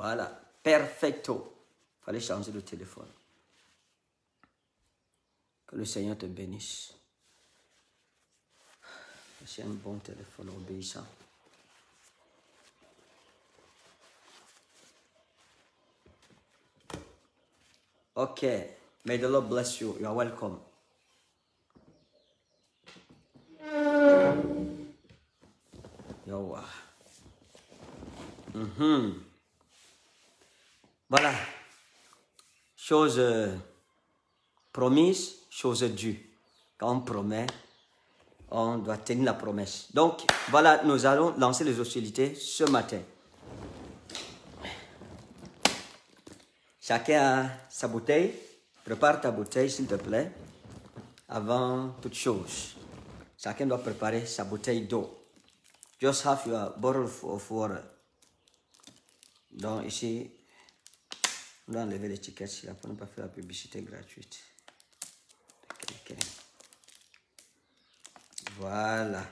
Voilà, perfecto. Fallait changer de téléphone. Que le Seigneur te bénisse. C'est un bon téléphone obéissant. Ok. May the Lord bless you. You are welcome. Yo. mm voilà. Chose euh, promise, chose due. Quand on promet, on doit tenir la promesse. Donc, voilà, nous allons lancer les hostilités ce matin. Chacun a sa bouteille. Prépare ta bouteille, s'il te plaît, avant toute chose. Chacun doit préparer sa bouteille d'eau. Just have your bottle of water. Donc, ici, on doit enlever l'étiquette pour ne pas faire la publicité gratuite. Voilà.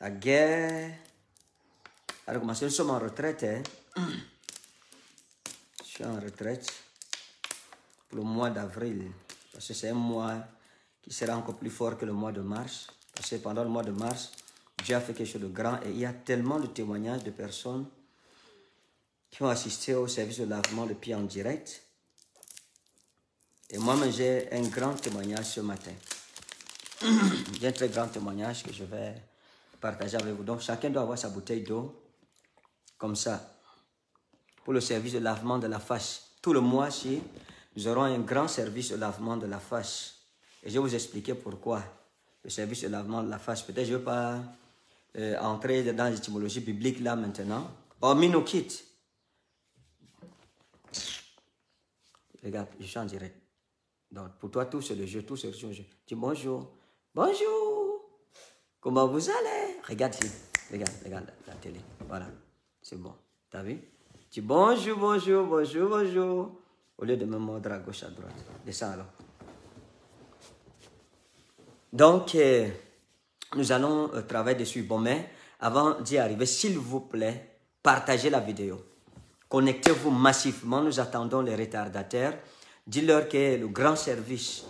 La guerre a recommencé. Nous sommes en retraite. Je hein? suis en retraite pour le mois d'avril. Parce que c'est un mois qui sera encore plus fort que le mois de mars. Parce que pendant le mois de mars, Dieu a fait quelque chose de grand et il y a tellement de témoignages de personnes qui ont assisté au service de lavement de en direct. Et moi-même, j'ai un grand témoignage ce matin. j'ai un très grand témoignage que je vais partager avec vous. Donc, chacun doit avoir sa bouteille d'eau, comme ça, pour le service de lavement de la face. Tout le mois, si nous aurons un grand service de lavement de la face. Et je vais vous expliquer pourquoi. Le service de lavement de la face. Peut-être je ne vais pas euh, entrer dans l'étymologie biblique là maintenant. Hormis nos kits. Regarde, je change direct. Donc, pour toi, tout c'est le jeu, tout c'est le jeu. Dis bonjour. Bonjour. Comment vous allez Regarde ici. Regarde, regarde la, télé. Voilà. C'est bon. T'as vu Dis bonjour, bonjour, bonjour, bonjour. Au lieu de me mordre à gauche, à droite. Descends alors. Donc, euh, nous allons euh, travailler dessus. Bon, mais avant d'y arriver, s'il vous plaît, partagez la vidéo. Connectez-vous massivement, nous attendons les retardataires. Dis-leur que le grand service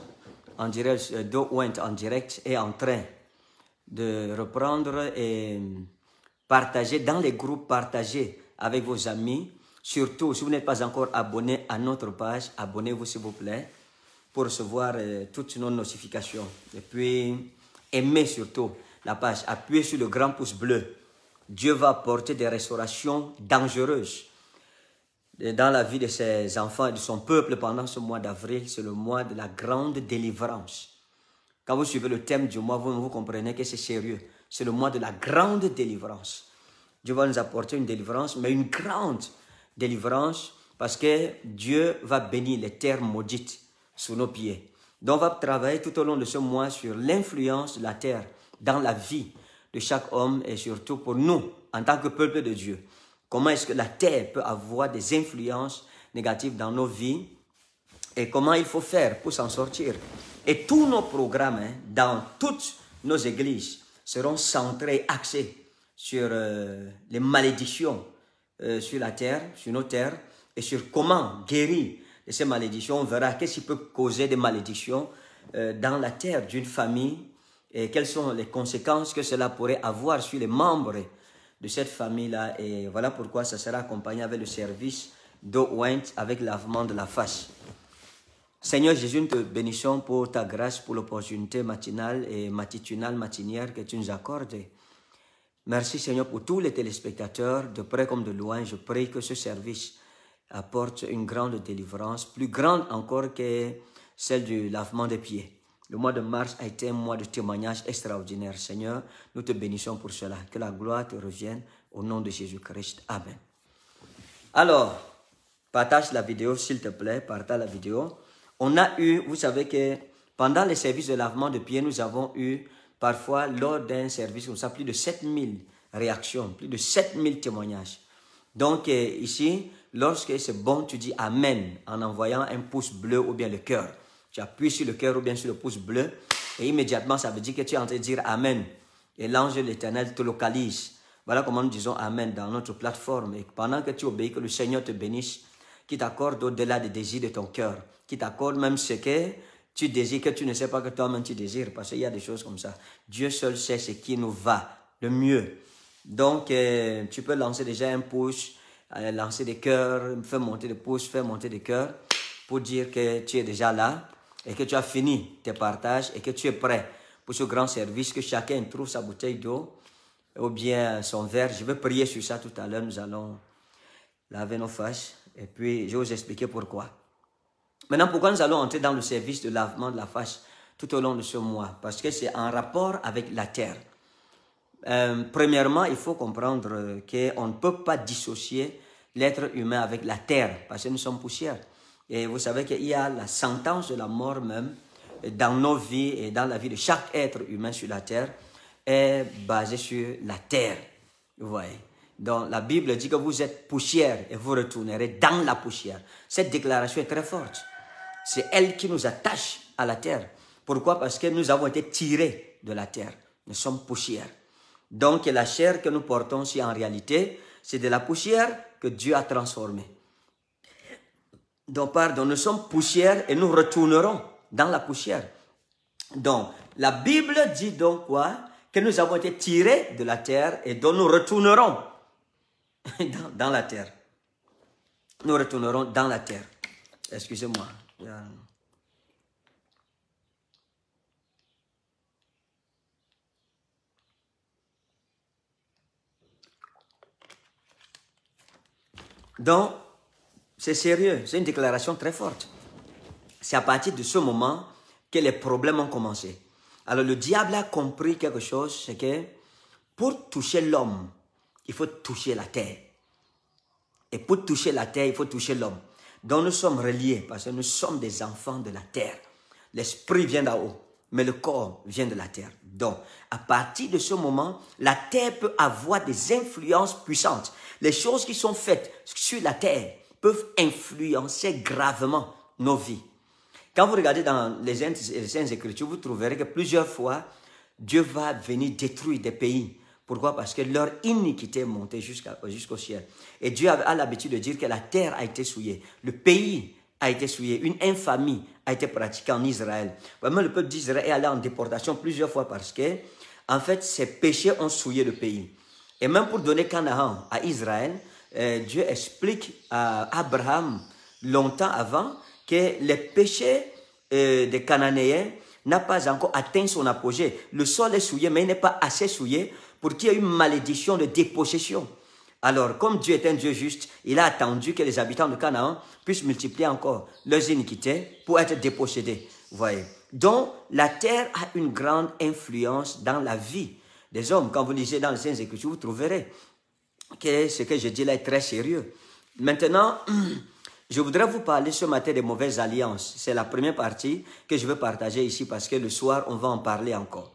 en direct, de en direct est en train de reprendre et partager dans les groupes, partager avec vos amis. Surtout, si vous n'êtes pas encore abonné à notre page, abonnez-vous s'il vous plaît pour recevoir euh, toutes nos notifications. Et puis, aimez surtout la page. Appuyez sur le grand pouce bleu. Dieu va apporter des restaurations dangereuses dans la vie de ses enfants et de son peuple pendant ce mois d'avril, c'est le mois de la grande délivrance. Quand vous suivez le thème du mois, vous, vous comprenez que c'est sérieux. C'est le mois de la grande délivrance. Dieu va nous apporter une délivrance, mais une grande délivrance, parce que Dieu va bénir les terres maudites sous nos pieds. Donc on va travailler tout au long de ce mois sur l'influence de la terre dans la vie de chaque homme et surtout pour nous en tant que peuple de Dieu. Comment est-ce que la terre peut avoir des influences négatives dans nos vies et comment il faut faire pour s'en sortir. Et tous nos programmes hein, dans toutes nos églises seront centrés, axés sur euh, les malédictions euh, sur la terre, sur nos terres, et sur comment guérir de ces malédictions. On verra qu'est-ce qui peut causer des malédictions euh, dans la terre d'une famille et quelles sont les conséquences que cela pourrait avoir sur les membres de cette famille-là. Et voilà pourquoi ça sera accompagné avec le service d'eau avec lavement de la face. Seigneur Jésus, nous te bénissons pour ta grâce, pour l'opportunité matinale et matitunale, matinière que tu nous accordes. Merci Seigneur pour tous les téléspectateurs, de près comme de loin. Je prie que ce service apporte une grande délivrance, plus grande encore que celle du lavement des pieds. Le mois de mars a été un mois de témoignage extraordinaire. Seigneur, nous te bénissons pour cela. Que la gloire te revienne au nom de Jésus-Christ. Amen. Alors, partage la vidéo, s'il te plaît. Partage la vidéo. On a eu, vous savez que pendant les services de lavement de pieds, nous avons eu parfois, lors d'un service comme ça, plus de 7000 réactions, plus de 7000 témoignages. Donc, euh, ici, lorsque c'est bon, tu dis Amen en envoyant un pouce bleu ou bien le cœur. Tu appuies sur le cœur ou bien sur le pouce bleu et immédiatement, ça veut dire que tu es en train de dire Amen. Et l'ange de l'éternel te localise. Voilà comment nous disons Amen dans notre plateforme. Et pendant que tu obéis, que le Seigneur te bénisse, qu'il t'accorde au-delà des désirs de ton cœur, Qu'il t'accorde même ce que tu désires, que tu ne sais pas que toi-même tu désires, parce qu'il y a des choses comme ça. Dieu seul sait ce qui nous va le mieux. Donc, euh, tu peux lancer déjà un pouce, euh, lancer des cœurs, faire monter des pouces, faire monter des cœurs, pour dire que tu es déjà là et que tu as fini tes partages et que tu es prêt pour ce grand service, que chacun trouve sa bouteille d'eau ou bien son verre. Je vais prier sur ça tout à l'heure. Nous allons laver nos faces et puis je vais vous expliquer pourquoi. Maintenant, pourquoi nous allons entrer dans le service de lavement de la face tout au long de ce mois Parce que c'est en rapport avec la terre. Euh, premièrement, il faut comprendre qu'on ne peut pas dissocier l'être humain avec la terre, parce que nous sommes poussière. Et vous savez qu'il y a la sentence de la mort même dans nos vies et dans la vie de chaque être humain sur la terre est basée sur la terre. Vous voyez donc la Bible dit que vous êtes poussière et vous retournerez dans la poussière. Cette déclaration est très forte. C'est elle qui nous attache à la terre. Pourquoi Parce que nous avons été tirés de la terre. Nous sommes poussière. Donc la chair que nous portons, ici en réalité, c'est de la poussière que Dieu a transformée. Donc, pardon, nous sommes poussière et nous retournerons dans la poussière. Donc, la Bible dit donc quoi Que nous avons été tirés de la terre et dont nous retournerons dans, dans la terre. Nous retournerons dans la terre. Excusez-moi. Euh. Donc, c'est sérieux, c'est une déclaration très forte. C'est à partir de ce moment que les problèmes ont commencé. Alors le diable a compris quelque chose, c'est que pour toucher l'homme, il faut toucher la terre. Et pour toucher la terre, il faut toucher l'homme. Donc nous sommes reliés parce que nous sommes des enfants de la terre. L'esprit vient d'en haut, mais le corps vient de la terre. Donc, à partir de ce moment, la terre peut avoir des influences puissantes. Les choses qui sont faites sur la terre peuvent influencer gravement nos vies. Quand vous regardez dans les Saintes Écritures, vous trouverez que plusieurs fois, Dieu va venir détruire des pays. Pourquoi Parce que leur iniquité est montée jusqu'au ciel. Et Dieu a l'habitude de dire que la terre a été souillée, le pays a été souillé, une infamie a été pratiquée en Israël. Vraiment, le peuple d'Israël est allé en déportation plusieurs fois parce que, en fait, ses péchés ont souillé le pays. Et même pour donner Canaan à Israël, euh, Dieu explique à Abraham longtemps avant que les péchés euh, des Cananéens n'a pas encore atteint son apogée. Le sol est souillé, mais il n'est pas assez souillé pour qu'il y ait une malédiction de dépossession. Alors, comme Dieu est un Dieu juste, il a attendu que les habitants de Canaan puissent multiplier encore leurs iniquités pour être dépossédés. voyez. Donc, la terre a une grande influence dans la vie des hommes. Quand vous lisez dans les Saintes Écritures, vous trouverez que ce que je dis là est très sérieux. Maintenant, je voudrais vous parler ce matin des mauvaises alliances. C'est la première partie que je veux partager ici parce que le soir, on va en parler encore.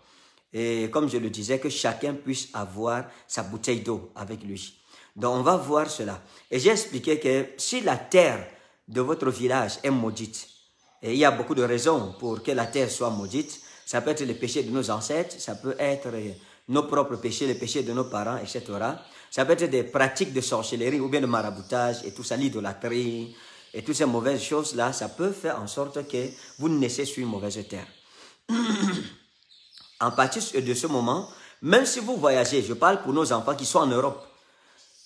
Et comme je le disais, que chacun puisse avoir sa bouteille d'eau avec lui. Donc, on va voir cela. Et j'ai expliqué que si la terre de votre village est maudite, et il y a beaucoup de raisons pour que la terre soit maudite, ça peut être les péchés de nos ancêtres, ça peut être nos propres péchés, les péchés de nos parents, etc. Ça peut être des pratiques de sorcellerie ou bien de maraboutage et tout ça, l'idolâtrie et toutes ces mauvaises choses-là, ça peut faire en sorte que vous naissez sur une mauvaise terre. en partie, de ce moment, même si vous voyagez, je parle pour nos enfants qui sont en Europe,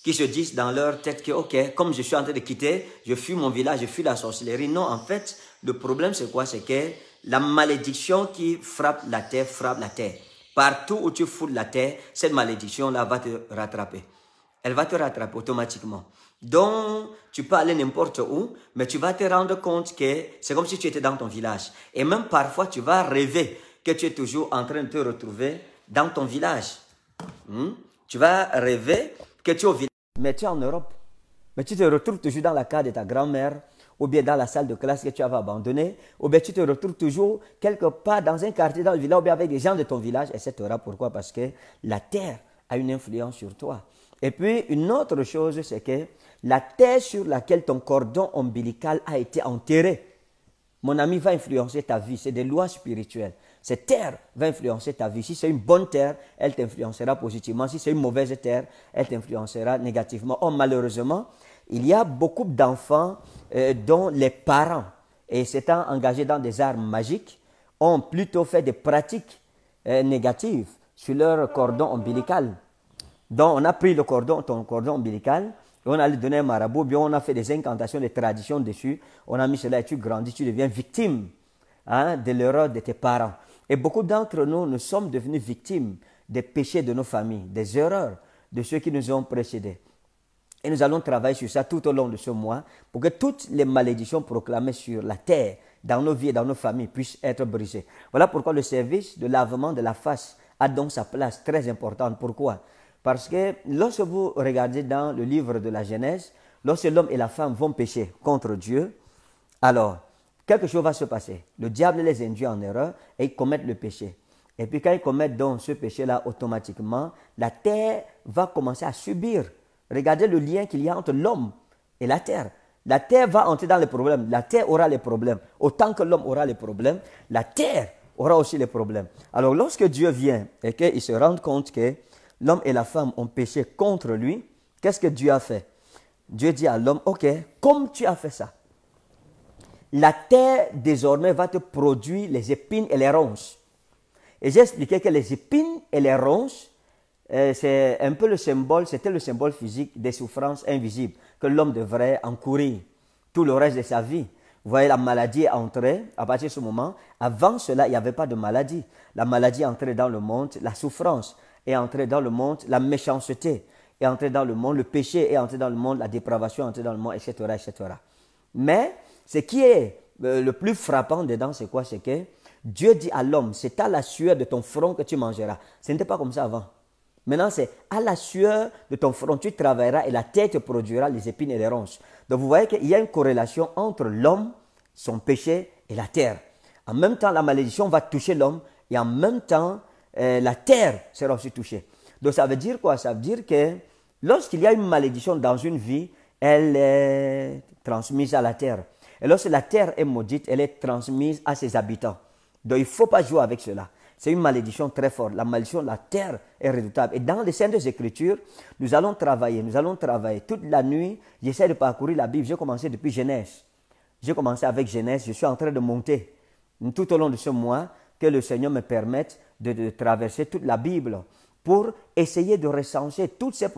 qui se disent dans leur tête que, OK, comme je suis en train de quitter, je fuis mon village, je fuis la sorcellerie. Non, en fait, le problème, c'est quoi C'est que la malédiction qui frappe la terre frappe la terre. Partout où tu fous la terre, cette malédiction-là va te rattraper. Elle va te rattraper automatiquement. Donc, tu peux aller n'importe où, mais tu vas te rendre compte que c'est comme si tu étais dans ton village. Et même parfois, tu vas rêver que tu es toujours en train de te retrouver dans ton village. Hmm? Tu vas rêver que tu es au village, mais tu es en Europe. Mais tu te retrouves toujours dans la cave de ta grand-mère, ou bien dans la salle de classe que tu avais abandonnée, ou bien tu te retrouves toujours quelque part dans un quartier, dans le village, ou bien avec des gens de ton village, etc. Pourquoi Parce que la terre a une influence sur toi. Et puis, une autre chose, c'est que la terre sur laquelle ton cordon ombilical a été enterré, mon ami, va influencer ta vie. C'est des lois spirituelles. Cette terre va influencer ta vie. Si c'est une bonne terre, elle t'influencera positivement. Si c'est une mauvaise terre, elle t'influencera négativement. Or, malheureusement, il y a beaucoup d'enfants euh, dont les parents, et s'étant engagés dans des arts magiques, ont plutôt fait des pratiques euh, négatives sur leur cordon ombilical. Donc on a pris le cordon, ton cordon ombilical, on a lui donné un marabout, bien on a fait des incantations, des traditions dessus, on a mis cela et tu grandis, tu deviens victime hein, de l'erreur de tes parents. Et beaucoup d'entre nous, nous sommes devenus victimes des péchés de nos familles, des erreurs de ceux qui nous ont précédés. Et nous allons travailler sur ça tout au long de ce mois pour que toutes les malédictions proclamées sur la terre, dans nos vies et dans nos familles, puissent être brisées. Voilà pourquoi le service de lavement de la face a donc sa place très importante. Pourquoi Parce que lorsque vous regardez dans le livre de la Genèse, lorsque l'homme et la femme vont pécher contre Dieu, alors quelque chose va se passer. Le diable les induit en erreur et ils commettent le péché. Et puis quand ils commettent donc ce péché-là, automatiquement, la terre va commencer à subir Regardez le lien qu'il y a entre l'homme et la terre. La terre va entrer dans les problèmes. La terre aura les problèmes. Autant que l'homme aura les problèmes, la terre aura aussi les problèmes. Alors lorsque Dieu vient et qu'il se rend compte que l'homme et la femme ont péché contre lui, qu'est-ce que Dieu a fait Dieu dit à l'homme, ok, comme tu as fait ça, la terre désormais va te produire les épines et les ronces. Et j'ai expliqué que les épines et les ronces, euh, c'est un peu le symbole, c'était le symbole physique des souffrances invisibles que l'homme devrait encourir tout le reste de sa vie. Vous voyez, la maladie est entrée à partir de ce moment. Avant cela, il n'y avait pas de maladie. La maladie est entrée dans le monde, la souffrance est entrée dans le monde, la méchanceté est entrée dans le monde, le péché est entré dans le monde, la dépravation est entrée dans le monde, etc. etc. Mais ce qui est euh, le plus frappant dedans, c'est quoi C'est que Dieu dit à l'homme, c'est à la sueur de ton front que tu mangeras. Ce n'était pas comme ça avant. Maintenant, c'est à la sueur de ton front, tu travailleras et la tête produira les épines et les ronces. Donc, vous voyez qu'il y a une corrélation entre l'homme, son péché et la terre. En même temps, la malédiction va toucher l'homme et en même temps, euh, la terre sera aussi touchée. Donc, ça veut dire quoi Ça veut dire que lorsqu'il y a une malédiction dans une vie, elle est transmise à la terre. Et lorsque la terre est maudite, elle est transmise à ses habitants. Donc, il ne faut pas jouer avec cela. C'est une malédiction très forte. La malédiction, la terre est redoutable. Et dans les Saintes Écritures, nous allons travailler, nous allons travailler. Toute la nuit, j'essaie de parcourir la Bible. J'ai commencé depuis Genèse. J'ai commencé avec Genèse, je suis en train de monter. Tout au long de ce mois, que le Seigneur me permette de, traverser toute la Bible pour essayer de recenser tous ces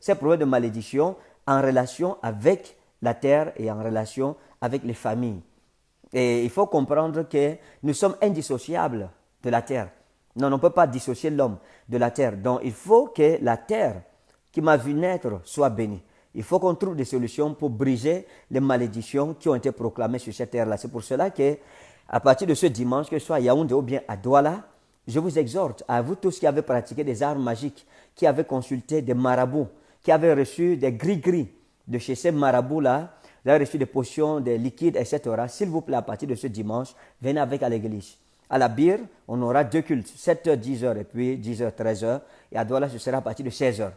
ces problèmes de malédiction en relation avec la terre et en relation avec les familles. Et il faut comprendre que nous sommes indissociables de la terre. Non, on ne peut pas dissocier l'homme de la terre. Donc, il faut que la terre qui m'a vu naître soit bénie. Il faut qu'on trouve des solutions pour briser les malédictions qui ont été proclamées sur cette terre-là. C'est pour cela que, à partir de ce dimanche, que ce soit à Yaoundé ou bien à Douala, je vous exhorte, à vous tous qui avez pratiqué des arts magiques, qui avez consulté des marabouts, qui avez reçu des gris-gris de chez ces marabouts-là, qui avez reçu des potions, des liquides, etc. S'il vous plaît, à partir de ce dimanche, venez avec à l'église. À la bière, on aura deux cultes, 7h, 10h et puis 10h, 13h. Et à Douala, ce sera à partir de 16h.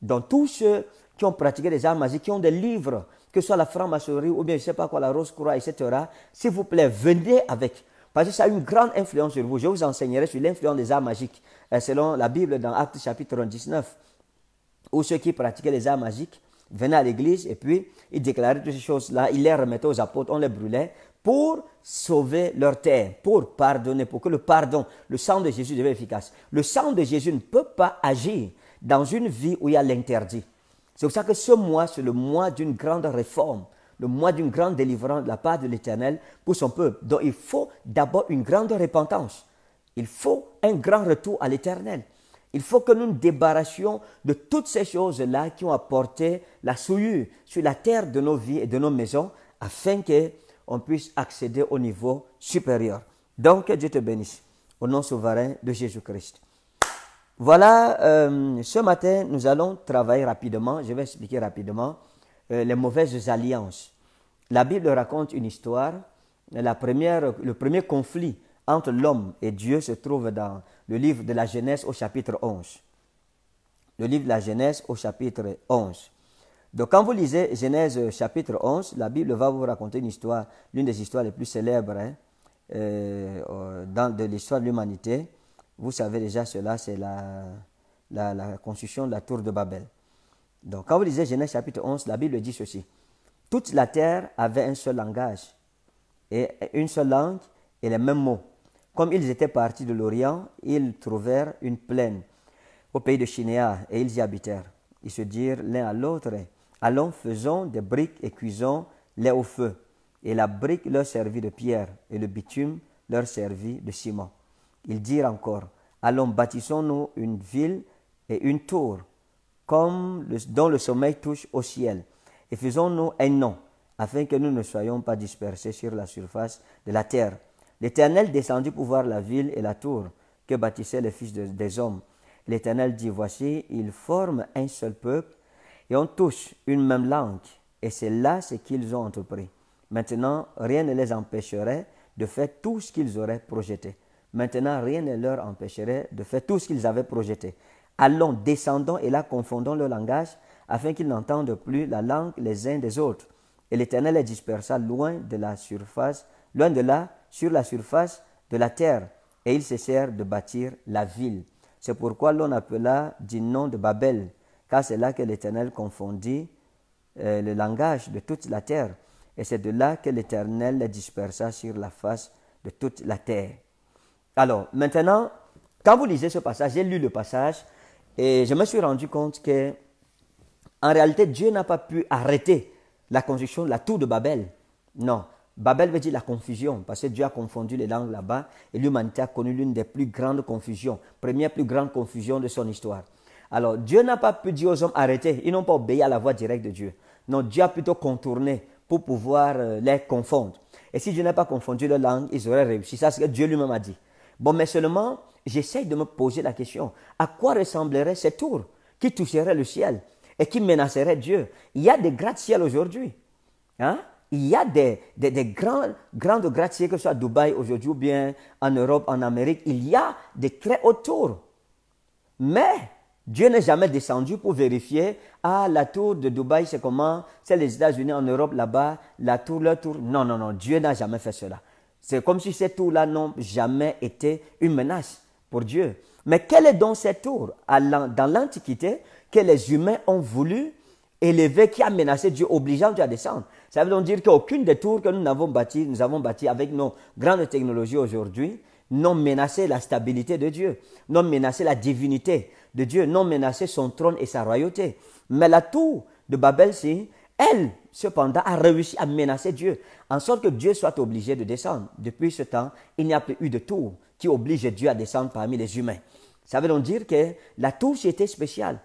Donc tous ceux qui ont pratiqué les arts magiques, qui ont des livres, que ce soit la franc-maçonnerie ou bien je ne sais pas quoi, la rose-croix, etc., s'il vous plaît, venez avec. Parce que ça a une grande influence sur vous. Je vous enseignerai sur l'influence des arts magiques, euh, selon la Bible dans Actes chapitre 19, où ceux qui pratiquaient les arts magiques venaient à l'église et puis ils déclaraient toutes ces choses-là, ils les remettaient aux apôtres, on les brûlait, pour sauver leur terre, pour pardonner, pour que le pardon, le sang de Jésus devienne efficace. Le sang de Jésus ne peut pas agir dans une vie où il y a l'interdit. C'est pour ça que ce mois, c'est le mois d'une grande réforme, le mois d'une grande délivrance de la part de l'Éternel pour son peuple. Donc il faut d'abord une grande repentance. Il faut un grand retour à l'Éternel. Il faut que nous nous débarrassions de toutes ces choses-là qui ont apporté la souillure sur la terre de nos vies et de nos maisons afin que on puisse accéder au niveau supérieur. Donc, que Dieu te bénisse, au nom souverain de Jésus-Christ. Voilà, euh, ce matin, nous allons travailler rapidement, je vais expliquer rapidement, euh, les mauvaises alliances. La Bible raconte une histoire. La première, le premier conflit entre l'homme et Dieu se trouve dans le livre de la Genèse au chapitre 11. Le livre de la Genèse au chapitre 11. Donc quand vous lisez Genèse euh, chapitre 11, la Bible va vous raconter une histoire, l'une des histoires les plus célèbres hein, euh, euh, de l'histoire de l'humanité. Vous savez déjà cela, c'est la, construction de la tour de Babel. Donc quand vous lisez Genèse chapitre 11, la Bible dit ceci. Toute la terre avait un seul langage, et une seule langue et les mêmes mots. Comme ils étaient partis de l'Orient, ils trouvèrent une plaine au pays de Chinéa et ils y habitèrent. Ils se dirent l'un à l'autre, Allons faisons des briques et cuisons-les au feu. Et la brique leur servit de pierre, et le bitume leur servit de ciment. Ils dirent encore, Allons bâtissons-nous une ville et une tour, comme le, dont le sommeil touche au ciel, et faisons-nous un nom, afin que nous ne soyons pas dispersés sur la surface de la terre. L'Éternel descendit pour voir la ville et la tour que bâtissaient les fils des hommes. L'Éternel dit, Voici, ils forment un seul peuple et on touche une même langue. Et c'est là ce qu'ils ont entrepris. Maintenant, rien ne les empêcherait de faire tout ce qu'ils auraient projeté. Maintenant, rien ne leur empêcherait de faire tout ce qu'ils avaient projeté. Allons, descendons et là confondons le langage, afin qu'ils n'entendent plus la langue les uns des autres. Et l'Éternel les dispersa loin de la surface, loin de là, sur la surface de la terre, et ils cessèrent de bâtir la ville. C'est pourquoi l'on appela du nom de Babel, car c'est là que l'Éternel confondit euh, le langage de toute la terre, et c'est de là que l'Éternel les dispersa sur la face de toute la terre. Alors, maintenant, quand vous lisez ce passage, j'ai lu le passage, et je me suis rendu compte que, en réalité, Dieu n'a pas pu arrêter la construction de la tour de Babel. Non, Babel veut dire la confusion, parce que Dieu a confondu les langues là-bas et l'humanité a connu l'une des plus grandes confusions, première plus grande confusion de son histoire. Alors, Dieu n'a pas pu dire aux hommes arrêtez, ils n'ont pas obéi à la voix directe de Dieu. Non, Dieu a plutôt contourné pour pouvoir euh, les confondre. Et si Dieu n'a pas confondu leur langue, ils auraient réussi. Ça, c'est ce que Dieu lui-même a dit. Bon, mais seulement, j'essaye de me poser la question à quoi ressemblerait ces tour qui toucherait le ciel et qui menacerait Dieu Il y a des gratte ciels aujourd'hui. Hein? Il y a des, grandes gratte-ciel, que ce soit à Dubaï aujourd'hui ou bien en Europe, en Amérique. Il y a des très hautes tours. Mais Dieu n'est jamais descendu pour vérifier, ah, la tour de Dubaï, c'est comment, c'est les États-Unis en Europe là-bas, la tour, leur tour. Non, non, non, Dieu n'a jamais fait cela. C'est comme si ces tours-là n'ont jamais été une menace pour Dieu. Mais quelle est donc cette tour dans l'Antiquité que les humains ont voulu élever, qui a menacé Dieu, obligeant Dieu à descendre Ça veut donc dire qu'aucune des tours que nous avons bâties, nous avons bâties avec nos grandes technologies aujourd'hui, n'ont menacé la stabilité de Dieu, n'ont menacé la divinité, de Dieu non menacer son trône et sa royauté. Mais la tour de Babel, si elle, cependant, a réussi à menacer Dieu, en sorte que Dieu soit obligé de descendre. Depuis ce temps, il n'y a plus eu de tour qui oblige Dieu à descendre parmi les humains. Ça veut donc dire que la tour, c'était spéciale.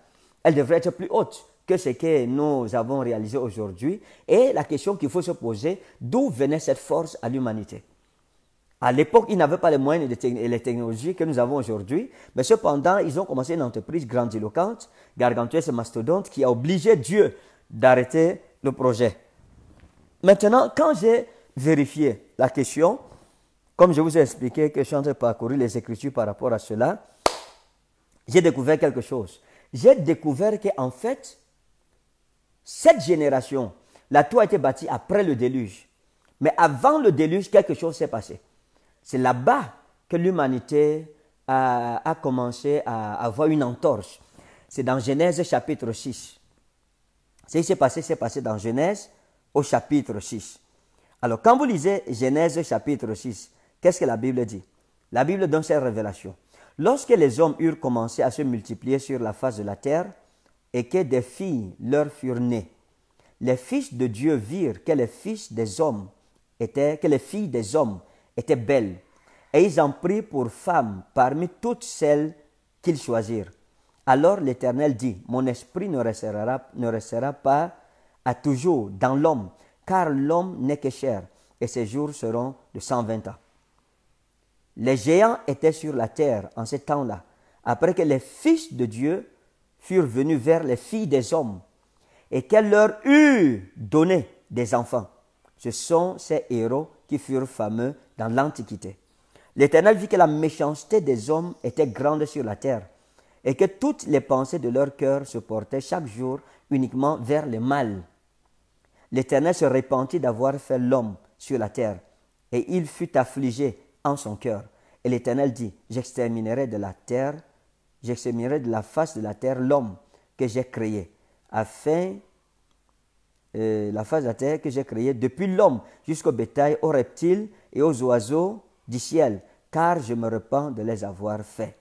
Elle devrait être plus haute que ce que nous avons réalisé aujourd'hui. Et la question qu'il faut se poser, d'où venait cette force à l'humanité à l'époque, ils n'avaient pas les moyens et les technologies que nous avons aujourd'hui, mais cependant, ils ont commencé une entreprise grandiloquente, gargantuesse et mastodonte, qui a obligé Dieu d'arrêter le projet. Maintenant, quand j'ai vérifié la question, comme je vous ai expliqué que je suis en train de parcourir les Écritures par rapport à cela, j'ai découvert quelque chose. J'ai découvert qu'en fait, cette génération, la tour a été bâtie après le déluge. Mais avant le déluge, quelque chose s'est passé. C'est là-bas que l'humanité a, commencé à avoir une entorse. C'est dans Genèse chapitre 6. Ce qui s'est passé, c'est passé dans Genèse au chapitre 6. Alors, quand vous lisez Genèse chapitre 6, qu'est-ce que la Bible dit La Bible donne ses révélations. Lorsque les hommes eurent commencé à se multiplier sur la face de la terre et que des filles leur furent nées, les fils de Dieu virent que les fils des hommes étaient, que les filles des hommes étaient belle, et ils en prirent pour femme parmi toutes celles qu'ils choisirent. Alors l'Éternel dit, Mon esprit ne restera, pas à toujours dans l'homme, car l'homme n'est que chair, et ses jours seront de 120 ans. Les géants étaient sur la terre en ces temps-là, après que les fils de Dieu furent venus vers les filles des hommes, et qu'elle leur eurent donné des enfants. Ce sont ces héros qui furent fameux dans l'Antiquité. L'Éternel vit que la méchanceté des hommes était grande sur la terre et que toutes les pensées de leur cœur se portaient chaque jour uniquement vers le mal. L'Éternel se repentit d'avoir fait l'homme sur la terre et il fut affligé en son cœur. Et l'Éternel dit, j'exterminerai de la terre, j'exterminerai de la face de la terre l'homme que j'ai créé, afin la face de la terre que j'ai créée, depuis l'homme jusqu'au bétail, aux reptiles et aux oiseaux du ciel, car je me repens de les avoir faits.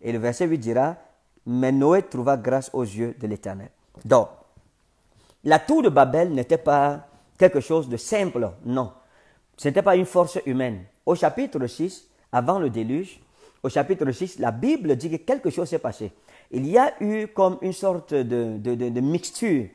Et le verset 8 dira, mais Noé trouva grâce aux yeux de l'Éternel. Donc, la tour de Babel n'était pas quelque chose de simple, non. Ce n'était pas une force humaine. Au chapitre 6, avant le déluge, au chapitre 6, la Bible dit que quelque chose s'est passé. Il y a eu comme une sorte de mixture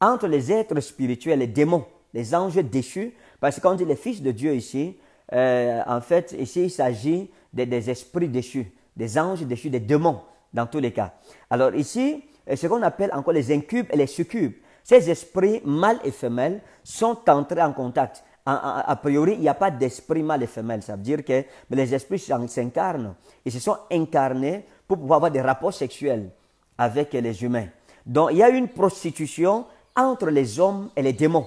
entre les êtres spirituels, les démons, les anges déchus, parce qu'on dit les fils de Dieu ici, euh, en fait, ici, il s'agit des, esprits déchus, des anges déchus, des démons, dans tous les cas. Alors ici, euh, ce qu'on appelle encore les incubes et les succubes, ces esprits mâles et femelles sont entrés en contact. A, priori, il n'y a pas d'esprit mâle et femelle. Ça veut dire que les esprits s'incarnent. Ils se sont incarnés pour pouvoir avoir des rapports sexuels avec les humains. Donc, il y a une prostitution entre les hommes et les démons.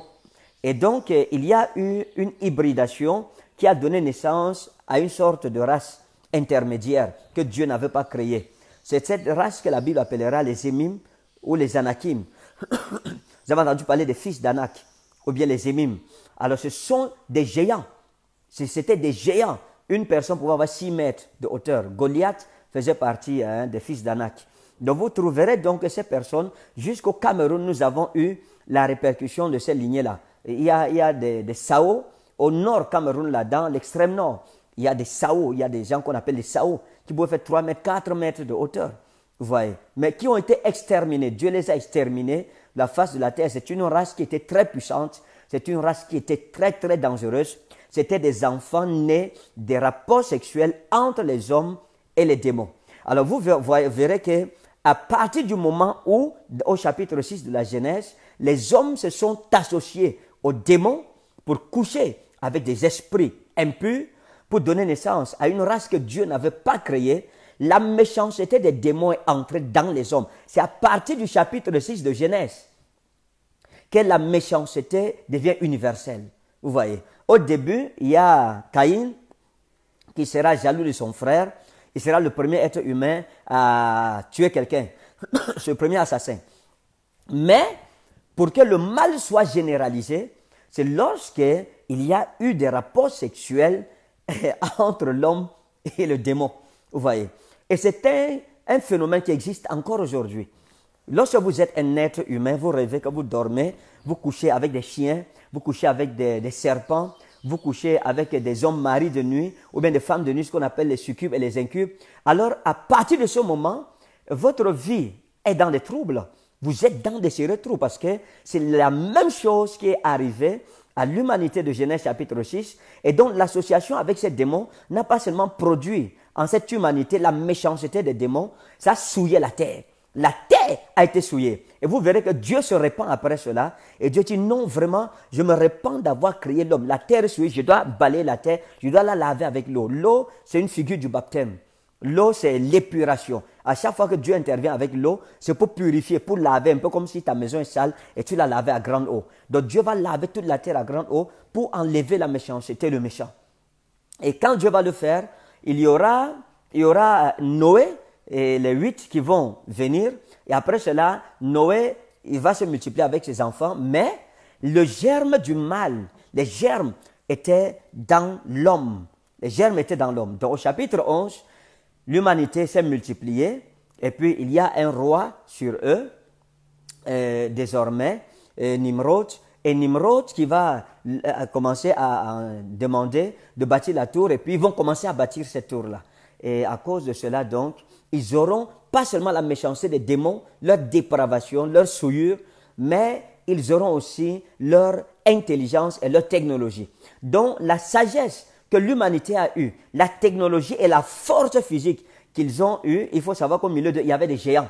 Et donc, euh, il y a eu une hybridation qui a donné naissance à une sorte de race intermédiaire que Dieu n'avait pas créée. C'est cette race que la Bible appellera les Émim ou les Anakim. Vous avez entendu parler des fils d'Anak ou bien les Émim. Alors, ce sont des géants. C'était des géants. Une personne pouvait avoir 6 mètres de hauteur. Goliath faisait partie hein, des fils d'Anak. Donc vous trouverez donc ces personnes. Jusqu'au Cameroun, nous avons eu la répercussion de ces lignées-là. Il y a, des, des, Sao au nord Cameroun, là, dedans l'extrême nord. Il y a des Sao, il y a des gens qu'on appelle les Sao qui pouvaient faire 3 mètres, 4 mètres de hauteur. Vous voyez Mais qui ont été exterminés. Dieu les a exterminés la face de la terre. C'est une race qui était très puissante. C'est une race qui était très, très dangereuse. C'était des enfants nés des rapports sexuels entre les hommes et les démons. Alors vous verrez que à partir du moment où, au chapitre 6 de la Genèse, les hommes se sont associés aux démons pour coucher avec des esprits impurs, pour donner naissance à une race que Dieu n'avait pas créée, la méchanceté des démons est entrée dans les hommes. C'est à partir du chapitre 6 de Genèse que la méchanceté devient universelle. Vous voyez, au début, il y a Caïn qui sera jaloux de son frère il sera le premier être humain à tuer quelqu'un, ce premier assassin. Mais pour que le mal soit généralisé, c'est lorsque il y a eu des rapports sexuels entre l'homme et le démon. Vous voyez. Et c'est un, phénomène qui existe encore aujourd'hui. Lorsque vous êtes un être humain, vous rêvez que vous dormez, vous couchez avec des chiens, vous couchez avec des serpents, vous couchez avec des hommes maris de nuit ou bien des femmes de nuit, ce qu'on appelle les succubes et les incubes, alors à partir de ce moment, votre vie est dans des troubles. Vous êtes dans des sérieux troubles parce que c'est la même chose qui est arrivée à l'humanité de Genèse chapitre 6 et donc l'association avec ces démons n'a pas seulement produit en cette humanité la méchanceté des démons, ça souillait la terre. La terre a été souillée. Et vous verrez que Dieu se répand après cela. Et Dieu dit, non, vraiment, je me répands d'avoir créé l'homme. La terre est je dois balayer la terre, je dois la laver avec l'eau. L'eau, c'est une figure du baptême. L'eau, c'est l'épuration. À chaque fois que Dieu intervient avec l'eau, c'est pour purifier, pour laver, un peu comme si ta maison est sale et tu la lavais à grande eau. Donc Dieu va laver toute la terre à grande eau pour enlever la méchanceté, le méchant. Et quand Dieu va le faire, il y aura, il y aura euh, Noé et les huit qui vont venir et après cela, Noé, il va se multiplier avec ses enfants, mais le germe du mal, les germes étaient dans l'homme. Les germes étaient dans l'homme. Donc au chapitre 11, l'humanité s'est multipliée et puis il y a un roi sur eux, euh, désormais, euh, Nimrod. Et Nimrod qui va euh, commencer à, demander de bâtir la tour et puis ils vont commencer à bâtir cette tour-là. Et à cause de cela, donc, ils auront pas seulement la méchanceté des démons, leur dépravation, leur souillure, mais ils auront aussi leur intelligence et leur technologie. Donc la sagesse que l'humanité a eue, la technologie et la force physique qu'ils ont eue, il faut savoir qu'au milieu, de, il y avait des géants.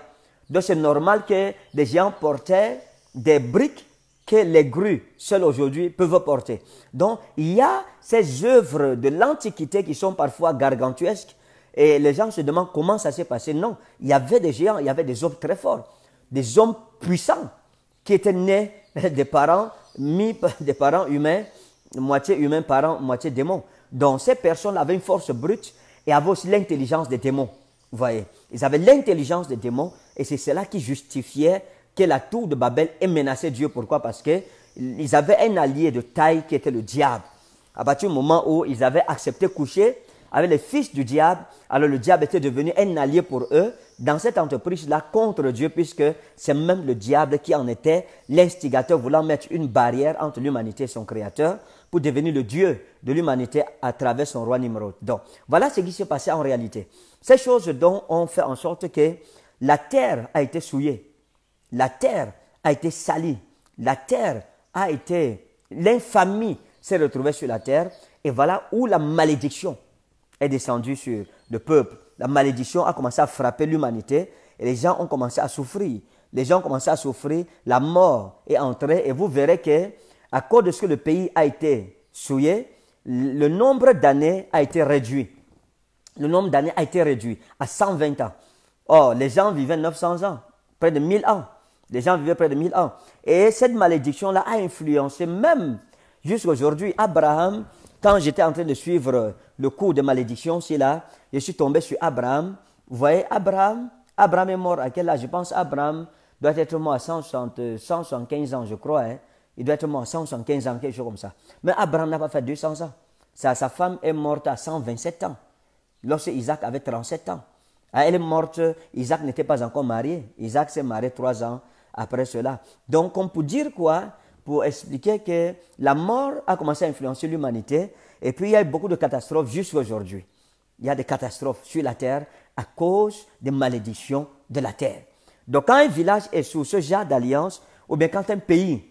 Donc c'est normal que des géants portaient des briques que les grues seules aujourd'hui peuvent porter. Donc il y a ces œuvres de l'Antiquité qui sont parfois gargantuesques, et les gens se demandent comment ça s'est passé. Non, il y avait des géants, il y avait des hommes très forts, des hommes puissants qui étaient nés des parents, mis des parents humains, moitié humains, parents, moitié démons. Donc ces personnes avaient une force brute et avaient aussi l'intelligence des démons. Vous voyez, ils avaient l'intelligence des démons et c'est cela qui justifiait que la tour de Babel ait menacé Dieu. Pourquoi Parce qu'ils avaient un allié de taille qui était le diable. À partir du moment où ils avaient accepté coucher avec les fils du diable, alors le diable était devenu un allié pour eux dans cette entreprise-là contre Dieu, puisque c'est même le diable qui en était l'instigateur, voulant mettre une barrière entre l'humanité et son créateur pour devenir le Dieu de l'humanité à travers son roi Nimrod. Donc, voilà ce qui s'est passé en réalité. Ces choses dont on fait en sorte que la terre a été souillée, la terre a été salie, la terre a été, l'infamie s'est retrouvée sur la terre, et voilà où la malédiction est descendu sur le peuple. La malédiction a commencé à frapper l'humanité et les gens ont commencé à souffrir. Les gens ont commencé à souffrir, la mort est entrée et vous verrez que à cause de ce que le pays a été souillé, le nombre d'années a été réduit. Le nombre d'années a été réduit à 120 ans. Or, les gens vivaient 900 ans, près de 1000 ans. Les gens vivaient près de 1000 ans. Et cette malédiction-là a influencé même jusqu'à aujourd'hui. Abraham quand j'étais en train de suivre le cours de malédiction, là, je suis tombé sur Abraham. Vous voyez, Abraham, Abraham est mort à quel âge Je pense Abraham doit être mort à 175 euh, ans, je crois. Hein. Il doit être mort à 175 ans, quelque chose comme ça. Mais Abraham n'a pas fait 200 ans. Sa, sa femme est morte à 127 ans, lorsque Isaac avait 37 ans. Ah, elle est morte, Isaac n'était pas encore marié. Isaac s'est marié trois ans après cela. Donc, on peut dire quoi pour expliquer que la mort a commencé à influencer l'humanité et puis il y a eu beaucoup de catastrophes jusqu'à aujourd'hui. Il y a des catastrophes sur la terre à cause des malédictions de la terre. Donc quand un village est sous ce genre d'alliance, ou bien quand un pays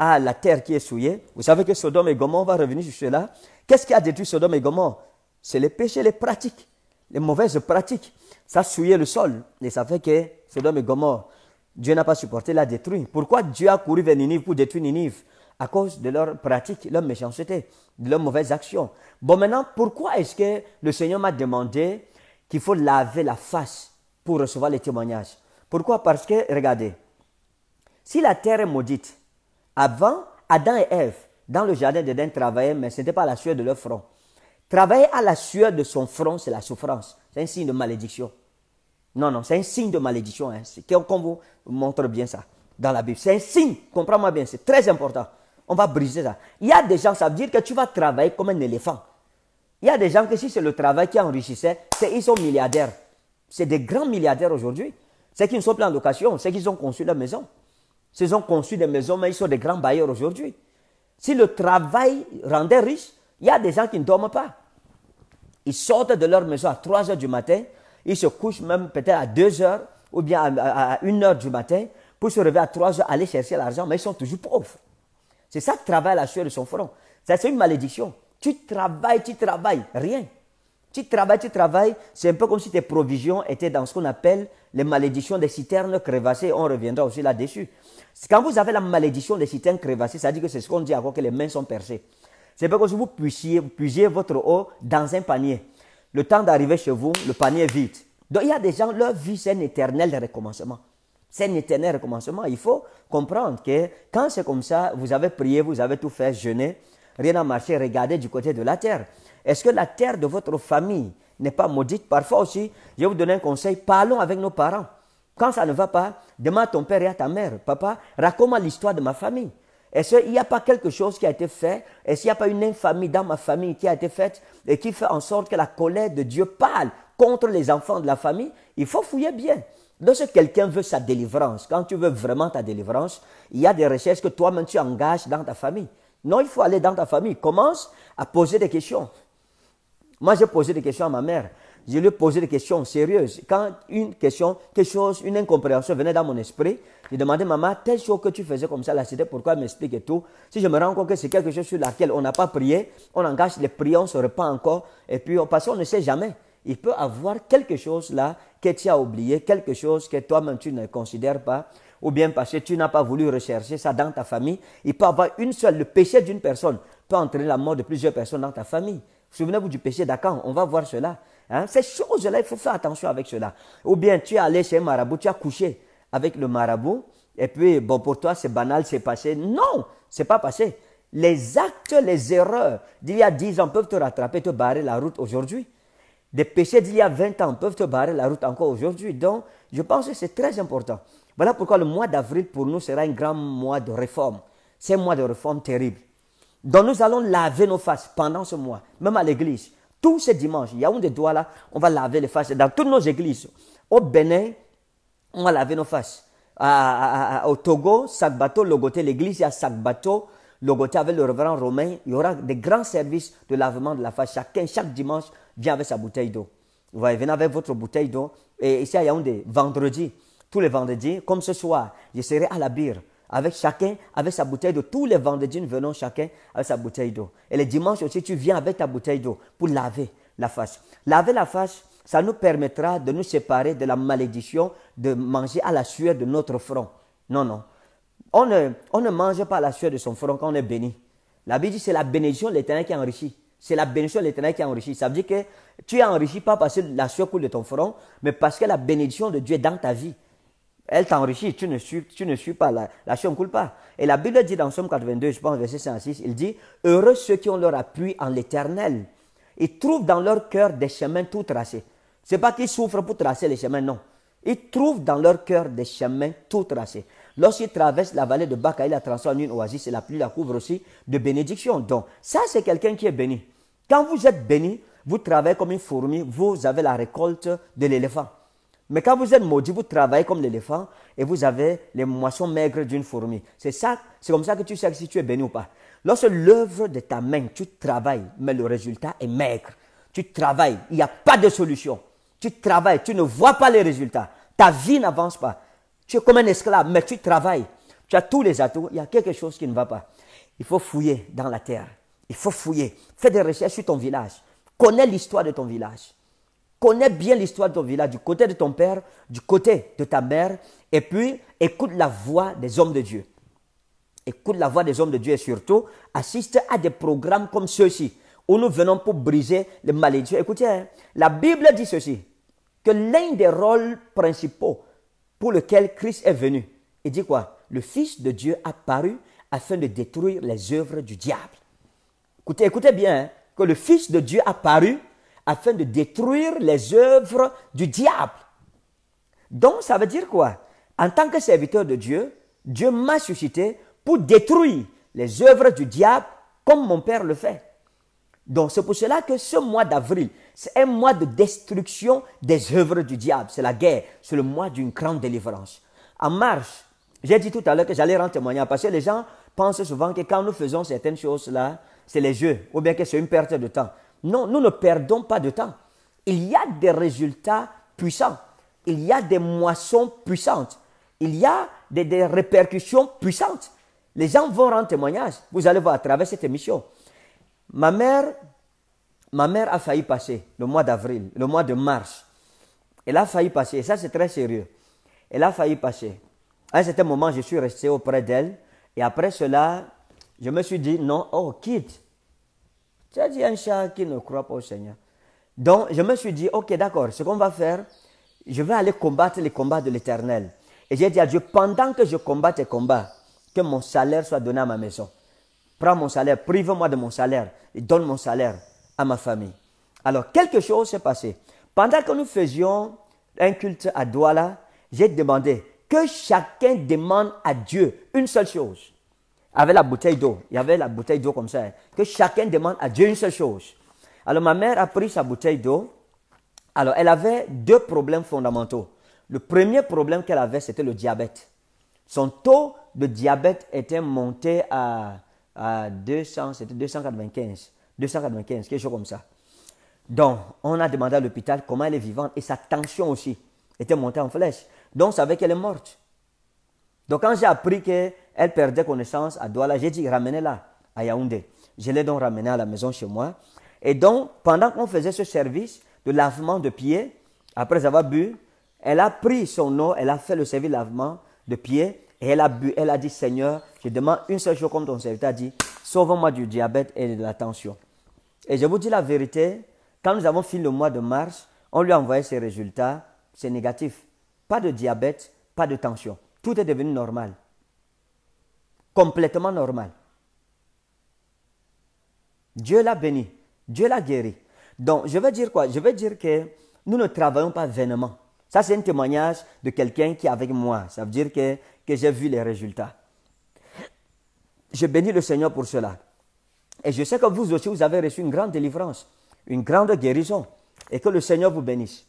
a la terre qui est souillée, vous savez que Sodome et Gomorrhe vont va revenir sur là. Qu'est-ce qui a détruit Sodome et Gomorrhe C'est les péchés, les pratiques, les mauvaises pratiques. Ça souillait le sol et ça fait que Sodome et Gomorrhe. Dieu n'a pas supporté, l'a détruire. Pourquoi Dieu a couru vers Ninive pour détruire Ninive À cause de leur pratique, leur méchanceté, de leurs mauvaises actions. Bon, maintenant, pourquoi est-ce que le Seigneur m'a demandé qu'il faut laver la face pour recevoir les témoignages Pourquoi Parce que, regardez, si la terre est maudite, avant, Adam et Ève, dans le jardin d'Éden, travaillaient, mais ce n'était pas la sueur de leur front. Travailler à la sueur de son front, c'est la souffrance. C'est un signe de malédiction. Non, non, c'est un signe de malédiction. Qu'on hein. vous montre bien ça dans la Bible. C'est un signe, comprends-moi bien, c'est très important. On va briser ça. Il y a des gens, ça veut dire que tu vas travailler comme un éléphant. Il y a des gens que si c'est le travail qui enrichissait, c'est ils sont milliardaires. C'est des grands milliardaires aujourd'hui. C'est qu'ils ne sont plus en location, c'est qu'ils ont conçu la maison. Ils ont conçu des maisons, mais ils sont des grands bailleurs aujourd'hui. Si le travail rendait riche, il y a des gens qui ne dorment pas. Ils sortent de leur maison à 3 heures du matin, ils se couchent même peut-être à 2 heures ou bien à, 1 heure du matin pour se réveiller à 3 heures, aller chercher l'argent, mais ils sont toujours pauvres. C'est ça que travaille la sueur de son front. C'est une malédiction. Tu travailles, tu travailles, rien. Tu travailles, tu travailles, c'est un peu comme si tes provisions étaient dans ce qu'on appelle les malédictions des citernes crevassées. On reviendra aussi là-dessus. Quand vous avez la malédiction des citernes crevassées, ça dit que c'est ce qu'on dit avant que les mains sont percées. C'est pas comme si vous puissiez, puissiez votre eau dans un panier. Le temps d'arriver chez vous, le panier est vide. Donc il y a des gens, leur vie, c'est un éternel recommencement. C'est un éternel recommencement. Il faut comprendre que quand c'est comme ça, vous avez prié, vous avez tout fait, jeûné, rien n'a marché, regardez du côté de la terre. Est-ce que la terre de votre famille n'est pas maudite Parfois aussi, je vais vous donner un conseil, parlons avec nos parents. Quand ça ne va pas, demande à ton père et à ta mère, papa, raconte-moi l'histoire de ma famille. Est-ce qu'il n'y a pas quelque chose qui a été fait Est-ce qu'il n'y a pas une infamie dans ma famille qui a été faite et qui fait en sorte que la colère de Dieu parle contre les enfants de la famille Il faut fouiller bien. Lorsque quelqu'un veut sa délivrance, quand tu veux vraiment ta délivrance, il y a des recherches que toi-même tu engages dans ta famille. Non, il faut aller dans ta famille. Commence à poser des questions. Moi, j'ai posé des questions à ma mère je lui posé des questions sérieuses. Quand une question, quelque chose, une incompréhension venait dans mon esprit, je demandais, maman, telle chose que tu faisais comme ça, là, c'était pourquoi elle m'explique et tout. Si je me rends compte que c'est quelque chose sur laquelle on n'a pas prié, on engage les prières, on se repent encore, et puis, on, parce qu'on ne sait jamais. Il peut avoir quelque chose là que tu as oublié, quelque chose que toi-même tu ne considères pas, ou bien parce que tu n'as pas voulu rechercher ça dans ta famille. Il peut avoir une seule, le péché d'une personne peut entraîner la mort de plusieurs personnes dans ta famille. Souvenez-vous du péché d'Akan, on va voir cela. Hein. Ces choses-là, il faut faire attention avec cela. Ou bien tu es allé chez un marabout, tu as couché avec le marabout, et puis, bon, pour toi, c'est banal, c'est passé. Non, c'est pas passé. Les actes, les erreurs d'il y a 10 ans peuvent te rattraper, te barrer la route aujourd'hui. Des péchés d'il y a 20 ans peuvent te barrer la route encore aujourd'hui. Donc, je pense que c'est très important. Voilà pourquoi le mois d'avril pour nous sera un grand mois de réforme. C'est un mois de réforme terrible. Donc, nous allons laver nos faces pendant ce mois, même à l'église. Tous ces dimanches, il y a doigts là, on va laver les faces. Dans toutes nos églises, au Bénin, on va laver nos faces. au Togo, Sagbato, Logoté, l'église, il y a Sagbato, Logoté avec le reverend romain. Il y aura des grands services de lavement de la face. Chacun, chaque dimanche, vient avec sa bouteille d'eau. Vous voyez, venez avec votre bouteille d'eau. Et ici un Yaoundé, vendredi, tous les vendredis, comme ce soir, je serai à la bière avec chacun, avec sa bouteille d'eau. Tous les vendredis, nous venons chacun avec sa bouteille d'eau. Et le dimanche aussi, tu viens avec ta bouteille d'eau pour laver la face. Laver la face, ça nous permettra de nous séparer de la malédiction de manger à la sueur de notre front. Non, non. On ne, mange pas à la sueur de son front quand on est béni. La Bible dit c'est la bénédiction de l'éternel qui enrichit. C'est la bénédiction de l'éternel qui enrichit. Ça veut dire que tu es enrichi pas parce que la sueur coule de ton front, mais parce que la bénédiction de Dieu est dans ta vie. Elle t'enrichit, tu ne suis, tu ne pas, la, la ne coule pas. Et la Bible dit dans Somme 82, je pense, verset 106, il dit, Heureux ceux qui ont leur appui en l'éternel. Ils trouvent dans leur cœur des chemins tout tracés. C'est pas qu'ils souffrent pour tracer les chemins, non. Ils trouvent dans leur cœur des chemins tout tracés. Lorsqu'ils traversent la vallée de Baca, ils la transforment en une oasis et la pluie la couvre aussi de bénédictions. » Donc, ça, c'est quelqu'un qui est béni. Quand vous êtes béni, vous travaillez comme une fourmi, vous avez la récolte de l'éléphant. Mais quand vous êtes maudit, vous travaillez comme l'éléphant et vous avez les moissons maigres d'une fourmi. C'est ça, c'est comme ça que tu sais si tu es béni ou pas. Lorsque l'œuvre de ta main, tu travailles, mais le résultat est maigre. Tu travailles, il n'y a pas de solution. Tu travailles, tu ne vois pas les résultats. Ta vie n'avance pas. Tu es comme un esclave, mais tu travailles. Tu as tous les atouts, il y a quelque chose qui ne va pas. Il faut fouiller dans la terre. Il faut fouiller. Fais des recherches sur ton village. Connais l'histoire de ton village. Connais bien l'histoire de ton village, du côté de ton père, du côté de ta mère, et puis écoute la voix des hommes de Dieu. Écoute la voix des hommes de Dieu et surtout assiste à des programmes comme ceux-ci où nous venons pour briser les malédictions. Écoutez, hein, la Bible dit ceci, que l'un des rôles principaux pour lequel Christ est venu, il dit quoi Le Fils de Dieu a paru afin de détruire les œuvres du diable. Écoutez, écoutez bien, hein, que le Fils de Dieu a paru afin de détruire les œuvres du diable. Donc ça veut dire quoi En tant que serviteur de Dieu, Dieu m'a suscité pour détruire les œuvres du diable comme mon Père le fait. Donc c'est pour cela que ce mois d'avril, c'est un mois de destruction des œuvres du diable. C'est la guerre, c'est le mois d'une grande délivrance. En mars, j'ai dit tout à l'heure que j'allais rendre témoignage parce que les gens pensent souvent que quand nous faisons certaines choses là, c'est les jeux ou bien que c'est une perte de temps. Non, nous ne perdons pas de temps. Il y a des résultats puissants. Il y a des moissons puissantes. Il y a des, répercussions puissantes. Les gens vont rendre témoignage. Vous allez voir à travers cette émission. Ma mère, ma mère a failli passer le mois d'avril, le mois de mars. Elle a failli passer. Et ça, c'est très sérieux. Elle a failli passer. À un certain moment, je suis resté auprès d'elle. Et après cela, je me suis dit, non, oh, quitte. Tu as dit un chat qui ne croit pas au Seigneur. Donc, je me suis dit, ok, d'accord, ce qu'on va faire, je vais aller combattre les combats de l'éternel. Et j'ai dit à Dieu, pendant que je combats tes combats, que mon salaire soit donné à ma maison. Prends mon salaire, prive-moi de mon salaire et donne mon salaire à ma famille. Alors, quelque chose s'est passé. Pendant que nous faisions un culte à Douala, j'ai demandé que chacun demande à Dieu une seule chose avec la bouteille d'eau. Il y avait la bouteille d'eau comme ça. Que chacun demande à Dieu une seule chose. Alors ma mère a pris sa bouteille d'eau. Alors elle avait deux problèmes fondamentaux. Le premier problème qu'elle avait, c'était le diabète. Son taux de diabète était monté à, à 200, c'était 295, 295, quelque chose comme ça. Donc, on a demandé à l'hôpital comment elle est vivante et sa tension aussi était montée en flèche. Donc, on savait qu'elle est morte. Donc quand j'ai appris qu'elle perdait connaissance à Douala, j'ai dit ramenez-la à Yaoundé. Je l'ai donc ramenée à la maison chez moi. Et donc pendant qu'on faisait ce service de lavement de pieds, après avoir bu, elle a pris son eau, elle a fait le service de lavement de pieds et elle a bu. Elle a dit Seigneur, je demande une seule chose comme ton serviteur a dit sauve-moi du diabète et de la tension. Et je vous dis la vérité, quand nous avons fini le mois de mars, on lui a envoyé ses résultats, c'est négatif. Pas de diabète, pas de tension. Tout est devenu normal. Complètement normal. Dieu l'a béni. Dieu l'a guéri. Donc, je veux dire quoi Je veux dire que nous ne travaillons pas vainement. Ça, c'est un témoignage de quelqu'un qui est avec moi. Ça veut dire que, j'ai vu les résultats. Je bénis le Seigneur pour cela. Et je sais que vous aussi, vous avez reçu une grande délivrance, une grande guérison, et que le Seigneur vous bénisse.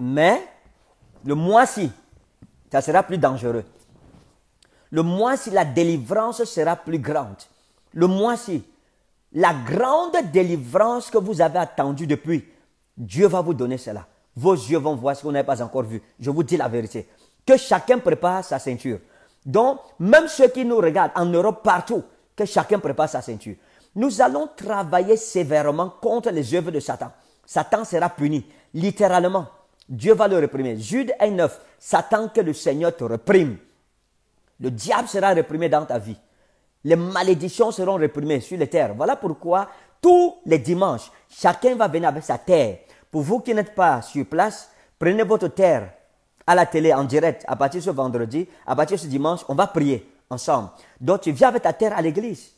Mais le mois-ci, ça sera plus dangereux. Le mois-ci, la délivrance sera plus grande. Le mois-ci, la grande délivrance que vous avez attendue depuis, Dieu va vous donner cela. Vos yeux vont voir ce que vous n'avez pas encore vu. Je vous dis la vérité. Que chacun prépare sa ceinture. Donc, même ceux qui nous regardent en Europe partout, que chacun prépare sa ceinture. Nous allons travailler sévèrement contre les œuvres de Satan. Satan sera puni, littéralement. Dieu va le réprimer. Jude 1.9, Satan que le Seigneur te réprime. Le diable sera réprimé dans ta vie. Les malédictions seront réprimées sur les terres. Voilà pourquoi tous les dimanches, chacun va venir avec sa terre. Pour vous qui n'êtes pas sur place, prenez votre terre à la télé en direct à partir de ce vendredi, à partir de ce dimanche, on va prier ensemble. Donc tu viens avec ta terre à l'église.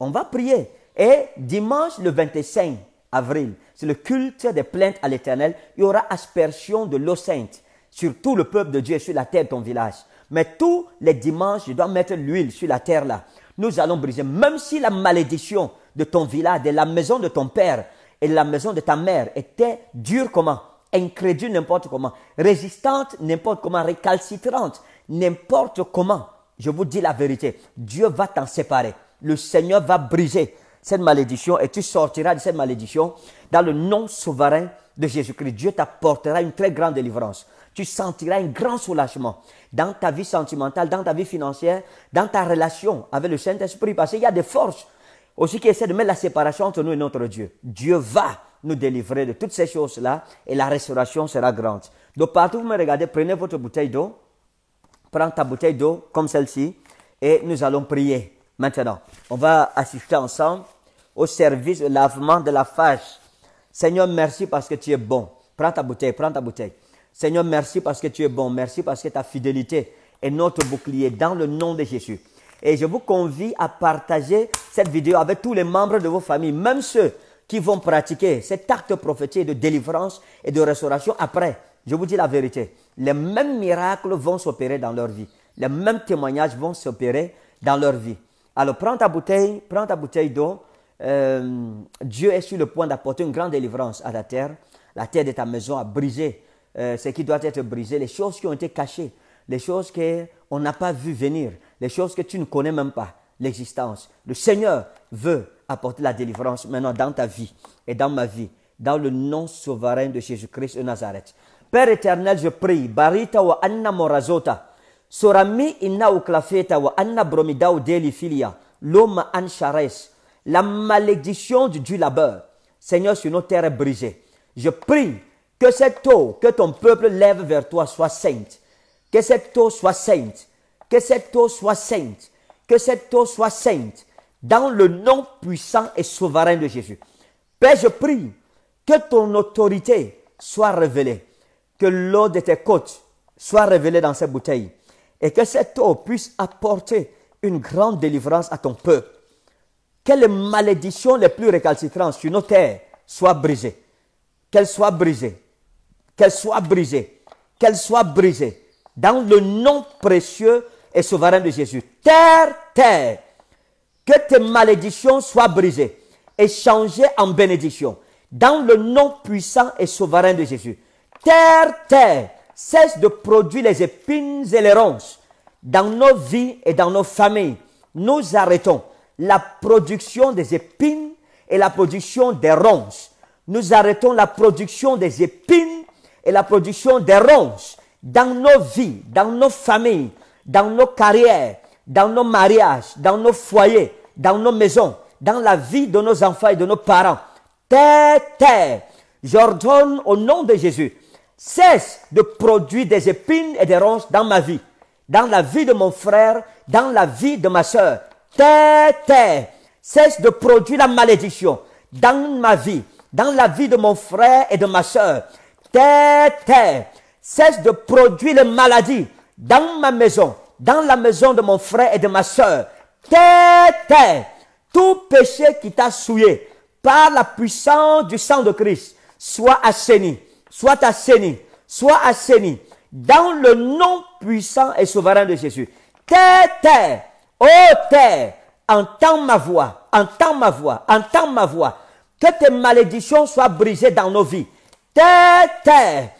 On va prier. Et dimanche le 25, avril. C'est le culte des plaintes à l'Éternel. Il y aura aspersion de l'eau sainte sur tout le peuple de Dieu, sur la terre de ton village. Mais tous les dimanches, je dois mettre l'huile sur la terre là. Nous allons briser, même si la malédiction de ton village, de la maison de ton père et de la maison de ta mère était dure comment Incrédule n'importe comment, résistante n'importe comment, récalcitrante n'importe comment. Je vous dis la vérité, Dieu va t'en séparer. Le Seigneur va briser cette malédiction et tu sortiras de cette malédiction dans le nom souverain de Jésus-Christ. Dieu t'apportera une très grande délivrance. Tu sentiras un grand soulagement dans ta vie sentimentale, dans ta vie financière, dans ta relation avec le Saint-Esprit. Parce qu'il y a des forces aussi qui essaient de mettre la séparation entre nous et notre Dieu. Dieu va nous délivrer de toutes ces choses-là et la restauration sera grande. Donc partout où vous me regardez, prenez votre bouteille d'eau, prends ta bouteille d'eau comme celle-ci et nous allons prier maintenant. On va assister ensemble au service, de lavement de la fâche. Seigneur, merci parce que tu es bon. Prends ta bouteille, prends ta bouteille. Seigneur, merci parce que tu es bon. Merci parce que ta fidélité est notre bouclier dans le nom de Jésus. Et je vous convie à partager cette vidéo avec tous les membres de vos familles, même ceux qui vont pratiquer cet acte prophétique de délivrance et de restauration après. Je vous dis la vérité, les mêmes miracles vont s'opérer dans leur vie. Les mêmes témoignages vont s'opérer dans leur vie. Alors prends ta bouteille, prends ta bouteille d'eau euh, Dieu est sur le point d'apporter une grande délivrance à la terre. La terre de ta maison a brisé euh, ce qui doit être brisé, les choses qui ont été cachées, les choses qu'on n'a pas vu venir, les choses que tu ne connais même pas, l'existence. Le Seigneur veut apporter la délivrance maintenant dans ta vie et dans ma vie, dans le nom souverain de Jésus-Christ de Nazareth. Père éternel, je prie, barita wa anna morazota, sorami inna wa anna bromida filia, loma anchares. La malédiction du du labeur, Seigneur, sur nos terres brisées. Je prie que cette eau que ton peuple lève vers toi soit sainte. Que cette eau soit sainte. Que cette eau soit sainte. Que cette eau soit sainte. Dans le nom puissant et souverain de Jésus. Père, je prie que ton autorité soit révélée. Que l'eau de tes côtes soit révélée dans ces bouteilles. Et que cette eau puisse apporter une grande délivrance à ton peuple que les malédictions les plus récalcitrantes sur nos terres soient brisées. Qu'elles soient brisées. Qu'elles soient brisées. Qu'elles soient brisées. Dans le nom précieux et souverain de Jésus. Terre, terre. Que tes malédictions soient brisées et changées en bénédictions. Dans le nom puissant et souverain de Jésus. Terre, terre. Cesse de produire les épines et les ronces dans nos vies et dans nos familles. Nous arrêtons la production des épines et la production des ronces. Nous arrêtons la production des épines et la production des ronces dans nos vies, dans nos familles, dans nos carrières, dans nos mariages, dans nos foyers, dans nos maisons, dans la vie de nos enfants et de nos parents. Terre, terre, j'ordonne au nom de Jésus, cesse de produire des épines et des ronces dans ma vie, dans la vie de mon frère, dans la vie de ma sœur, Terre, terre, cesse de produire la malédiction dans ma vie, dans la vie de mon frère et de ma soeur. Terre, terre, cesse de produire la maladie dans ma maison, dans la maison de mon frère et de ma soeur. Terre, terre, tout péché qui t'a souillé par la puissance du sang de Christ, soit assaini, soit assaini, soit assaini, dans le nom puissant et souverain de Jésus. Tête, Ô terre, entends ma voix, entends ma voix, entends ma voix. Que tes malédictions soient brisées dans nos vies. Terre, terre,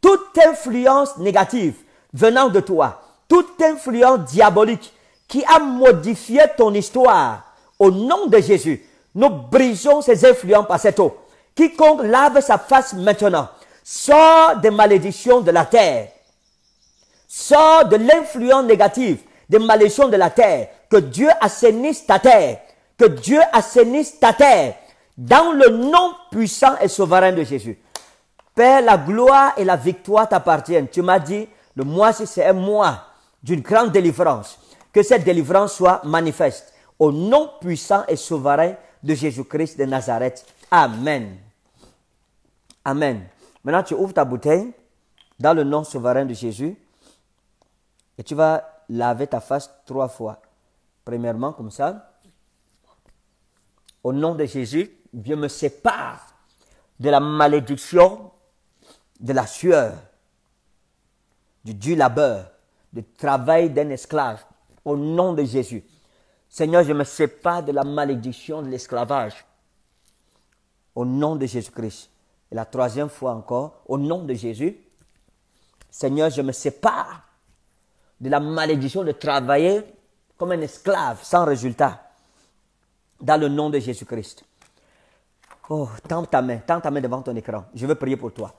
toute influence négative venant de toi, toute influence diabolique qui a modifié ton histoire, au nom de Jésus, nous brisons ces influences par cette eau. Quiconque lave sa face maintenant, sort des malédictions de la terre, sort de l'influence négative des malédictions de la terre. Que Dieu assainisse ta terre. Que Dieu assainisse ta terre. Dans le nom puissant et souverain de Jésus. Père, la gloire et la victoire t'appartiennent. Tu m'as dit, le mois, c'est un mois d'une grande délivrance. Que cette délivrance soit manifeste. Au nom puissant et souverain de Jésus-Christ de Nazareth. Amen. Amen. Maintenant, tu ouvres ta bouteille dans le nom souverain de Jésus et tu vas laver ta face trois fois. Premièrement, comme ça. Au nom de Jésus, Dieu me sépare de la malédiction, de la sueur, du du labeur, du travail d'un esclave. Au nom de Jésus. Seigneur, je me sépare de la malédiction de l'esclavage. Au nom de Jésus-Christ. Et la troisième fois encore, au nom de Jésus, Seigneur, je me sépare de la malédiction de travailler comme un esclave sans résultat. Dans le nom de Jésus-Christ. Oh, tends ta main, tends ta main devant ton écran. Je veux prier pour toi.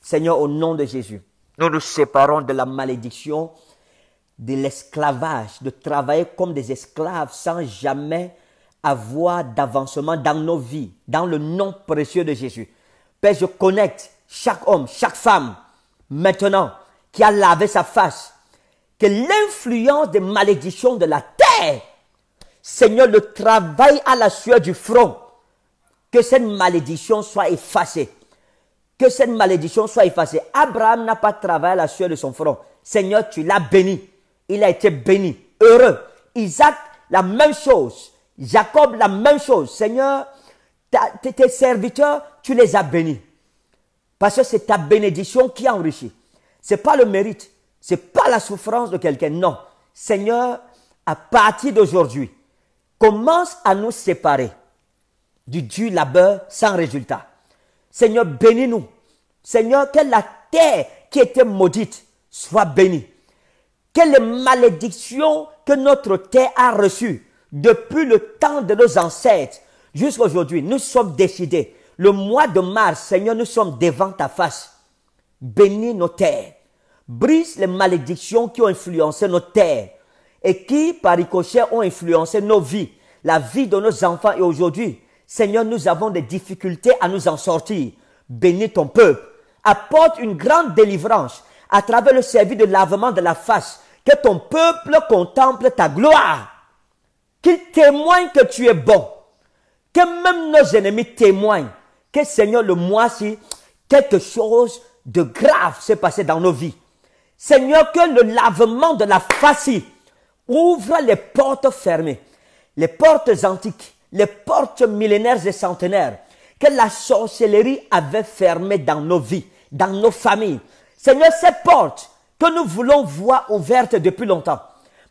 Seigneur, au nom de Jésus, nous nous séparons de la malédiction de l'esclavage, de travailler comme des esclaves sans jamais avoir d'avancement dans nos vies, dans le nom précieux de Jésus. Père, je connecte chaque homme, chaque femme, maintenant, qui a lavé sa face, que l'influence des malédictions de la terre, Seigneur, le travail à la sueur du front, que cette malédiction soit effacée. Que cette malédiction soit effacée. Abraham n'a pas travaillé à la sueur de son front. Seigneur, tu l'as béni. Il a été béni, heureux. Isaac, la même chose. Jacob, la même chose. Seigneur, tes serviteurs, tu les as bénis. Parce que c'est ta bénédiction qui enrichi. Ce n'est pas le mérite. C'est pas la souffrance de quelqu'un, non. Seigneur, à partir d'aujourd'hui, commence à nous séparer du Dieu labeur sans résultat. Seigneur, bénis-nous. Seigneur, que la terre qui était maudite soit bénie. Quelle les malédictions que notre terre a reçue depuis le temps de nos ancêtres jusqu'à aujourd'hui, nous sommes décidés. Le mois de mars, Seigneur, nous sommes devant ta face. Bénis nos terres brise les malédictions qui ont influencé nos terres et qui, par ricochet, ont influencé nos vies, la vie de nos enfants. Et aujourd'hui, Seigneur, nous avons des difficultés à nous en sortir. Bénis ton peuple. Apporte une grande délivrance à travers le service de lavement de la face. Que ton peuple contemple ta gloire. Qu'il témoigne que tu es bon. Que même nos ennemis témoignent que, Seigneur, le mois-ci, quelque chose de grave s'est passé dans nos vies. Seigneur, que le lavement de la facie ouvre les portes fermées, les portes antiques, les portes millénaires et centenaires que la sorcellerie avait fermées dans nos vies, dans nos familles. Seigneur, ces portes que nous voulons voir ouvertes depuis longtemps,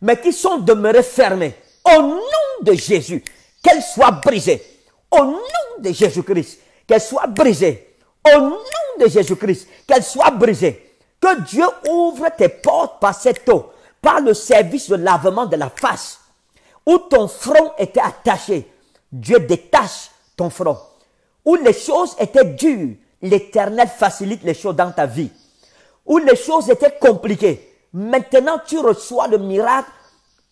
mais qui sont demeurées fermées, au nom de Jésus, qu'elles soient brisées. Au nom de Jésus-Christ, qu'elles soient brisées. Au nom de Jésus-Christ, qu'elles soient brisées que Dieu ouvre tes portes par cette eau, par le service de lavement de la face, où ton front était attaché. Dieu détache ton front. Où les choses étaient dures, l'Éternel facilite les choses dans ta vie. Où les choses étaient compliquées, maintenant tu reçois le miracle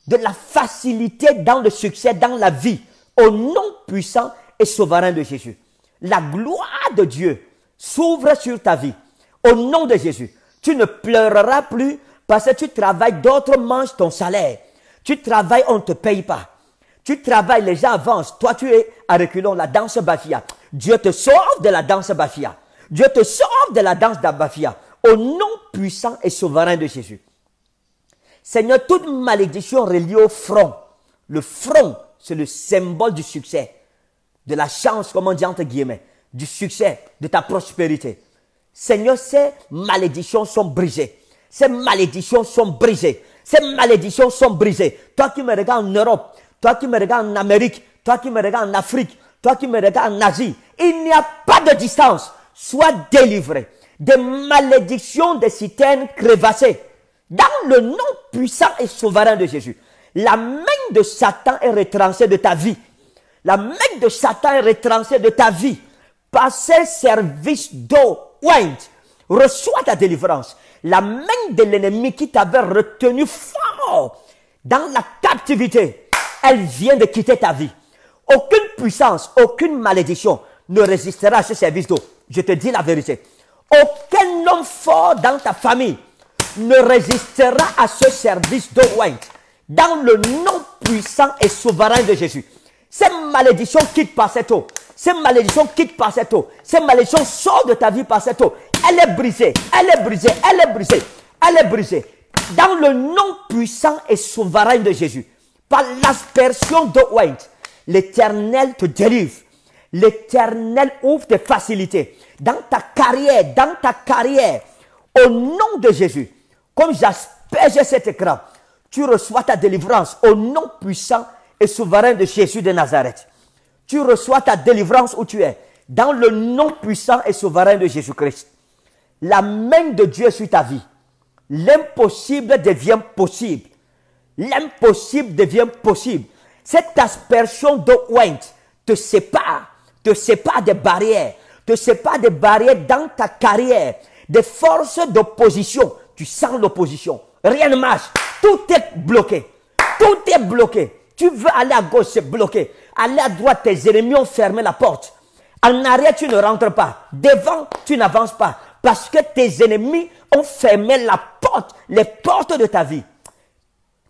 de la facilité dans le succès, dans la vie, au nom puissant et souverain de Jésus. La gloire de Dieu s'ouvre sur ta vie, au nom de Jésus. Tu ne pleureras plus parce que tu travailles, d'autres mangent ton salaire. Tu travailles, on ne te paye pas. Tu travailles, les gens avancent. Toi, tu es à reculons, la danse bafia. Dieu te sauve de la danse bafia. Dieu te sauve de la danse d'Abafia. Au nom puissant et souverain de Jésus. Seigneur, toute malédiction reliée au front. Le front, c'est le symbole du succès. De la chance, comme on dit entre guillemets. Du succès, de ta prospérité. Seigneur, ces malédictions sont brisées. Ces malédictions sont brisées. Ces malédictions sont brisées. Toi qui me regardes en Europe, toi qui me regardes en Amérique, toi qui me regardes en Afrique, toi qui me regardes en Asie, il n'y a pas de distance. Sois délivré des malédictions des citernes crevassées Dans le nom puissant et souverain de Jésus, la main de Satan est retranchée de ta vie. La main de Satan est retranchée de ta vie. Par service d'eau Wind, reçois ta délivrance. La main de l'ennemi qui t'avait retenu fort dans la captivité, elle vient de quitter ta vie. Aucune puissance, aucune malédiction ne résistera à ce service d'eau. Je te dis la vérité. Aucun homme fort dans ta famille ne résistera à ce service d'eau Dans le nom puissant et souverain de Jésus. Ces malédictions quittent par cette eau. Ces malédictions quittent par cette eau. Ces malédictions sortent de ta vie par cette eau. Elle est brisée, elle est brisée, elle est brisée, elle est brisée. Dans le nom puissant et souverain de Jésus, par l'aspersion de Wayne, l'éternel te délivre. L'éternel ouvre tes facilités. Dans ta carrière, dans ta carrière, au nom de Jésus, comme j'asperge cet écran, tu reçois ta délivrance au nom puissant et souverain de Jésus de Nazareth. Tu reçois ta délivrance où tu es, dans le nom puissant et souverain de Jésus-Christ. La main de Dieu est sur ta vie. L'impossible devient possible. L'impossible devient possible. Cette aspersion de te sépare, te sépare des barrières, te sépare des barrières dans ta carrière, des forces d'opposition. Tu sens l'opposition. Rien ne marche. Tout est bloqué. Tout est bloqué. Tu veux aller à gauche, c'est bloqué. Aller à droite, tes ennemis ont fermé la porte. En arrière, tu ne rentres pas. Devant, tu n'avances pas. Parce que tes ennemis ont fermé la porte, les portes de ta vie.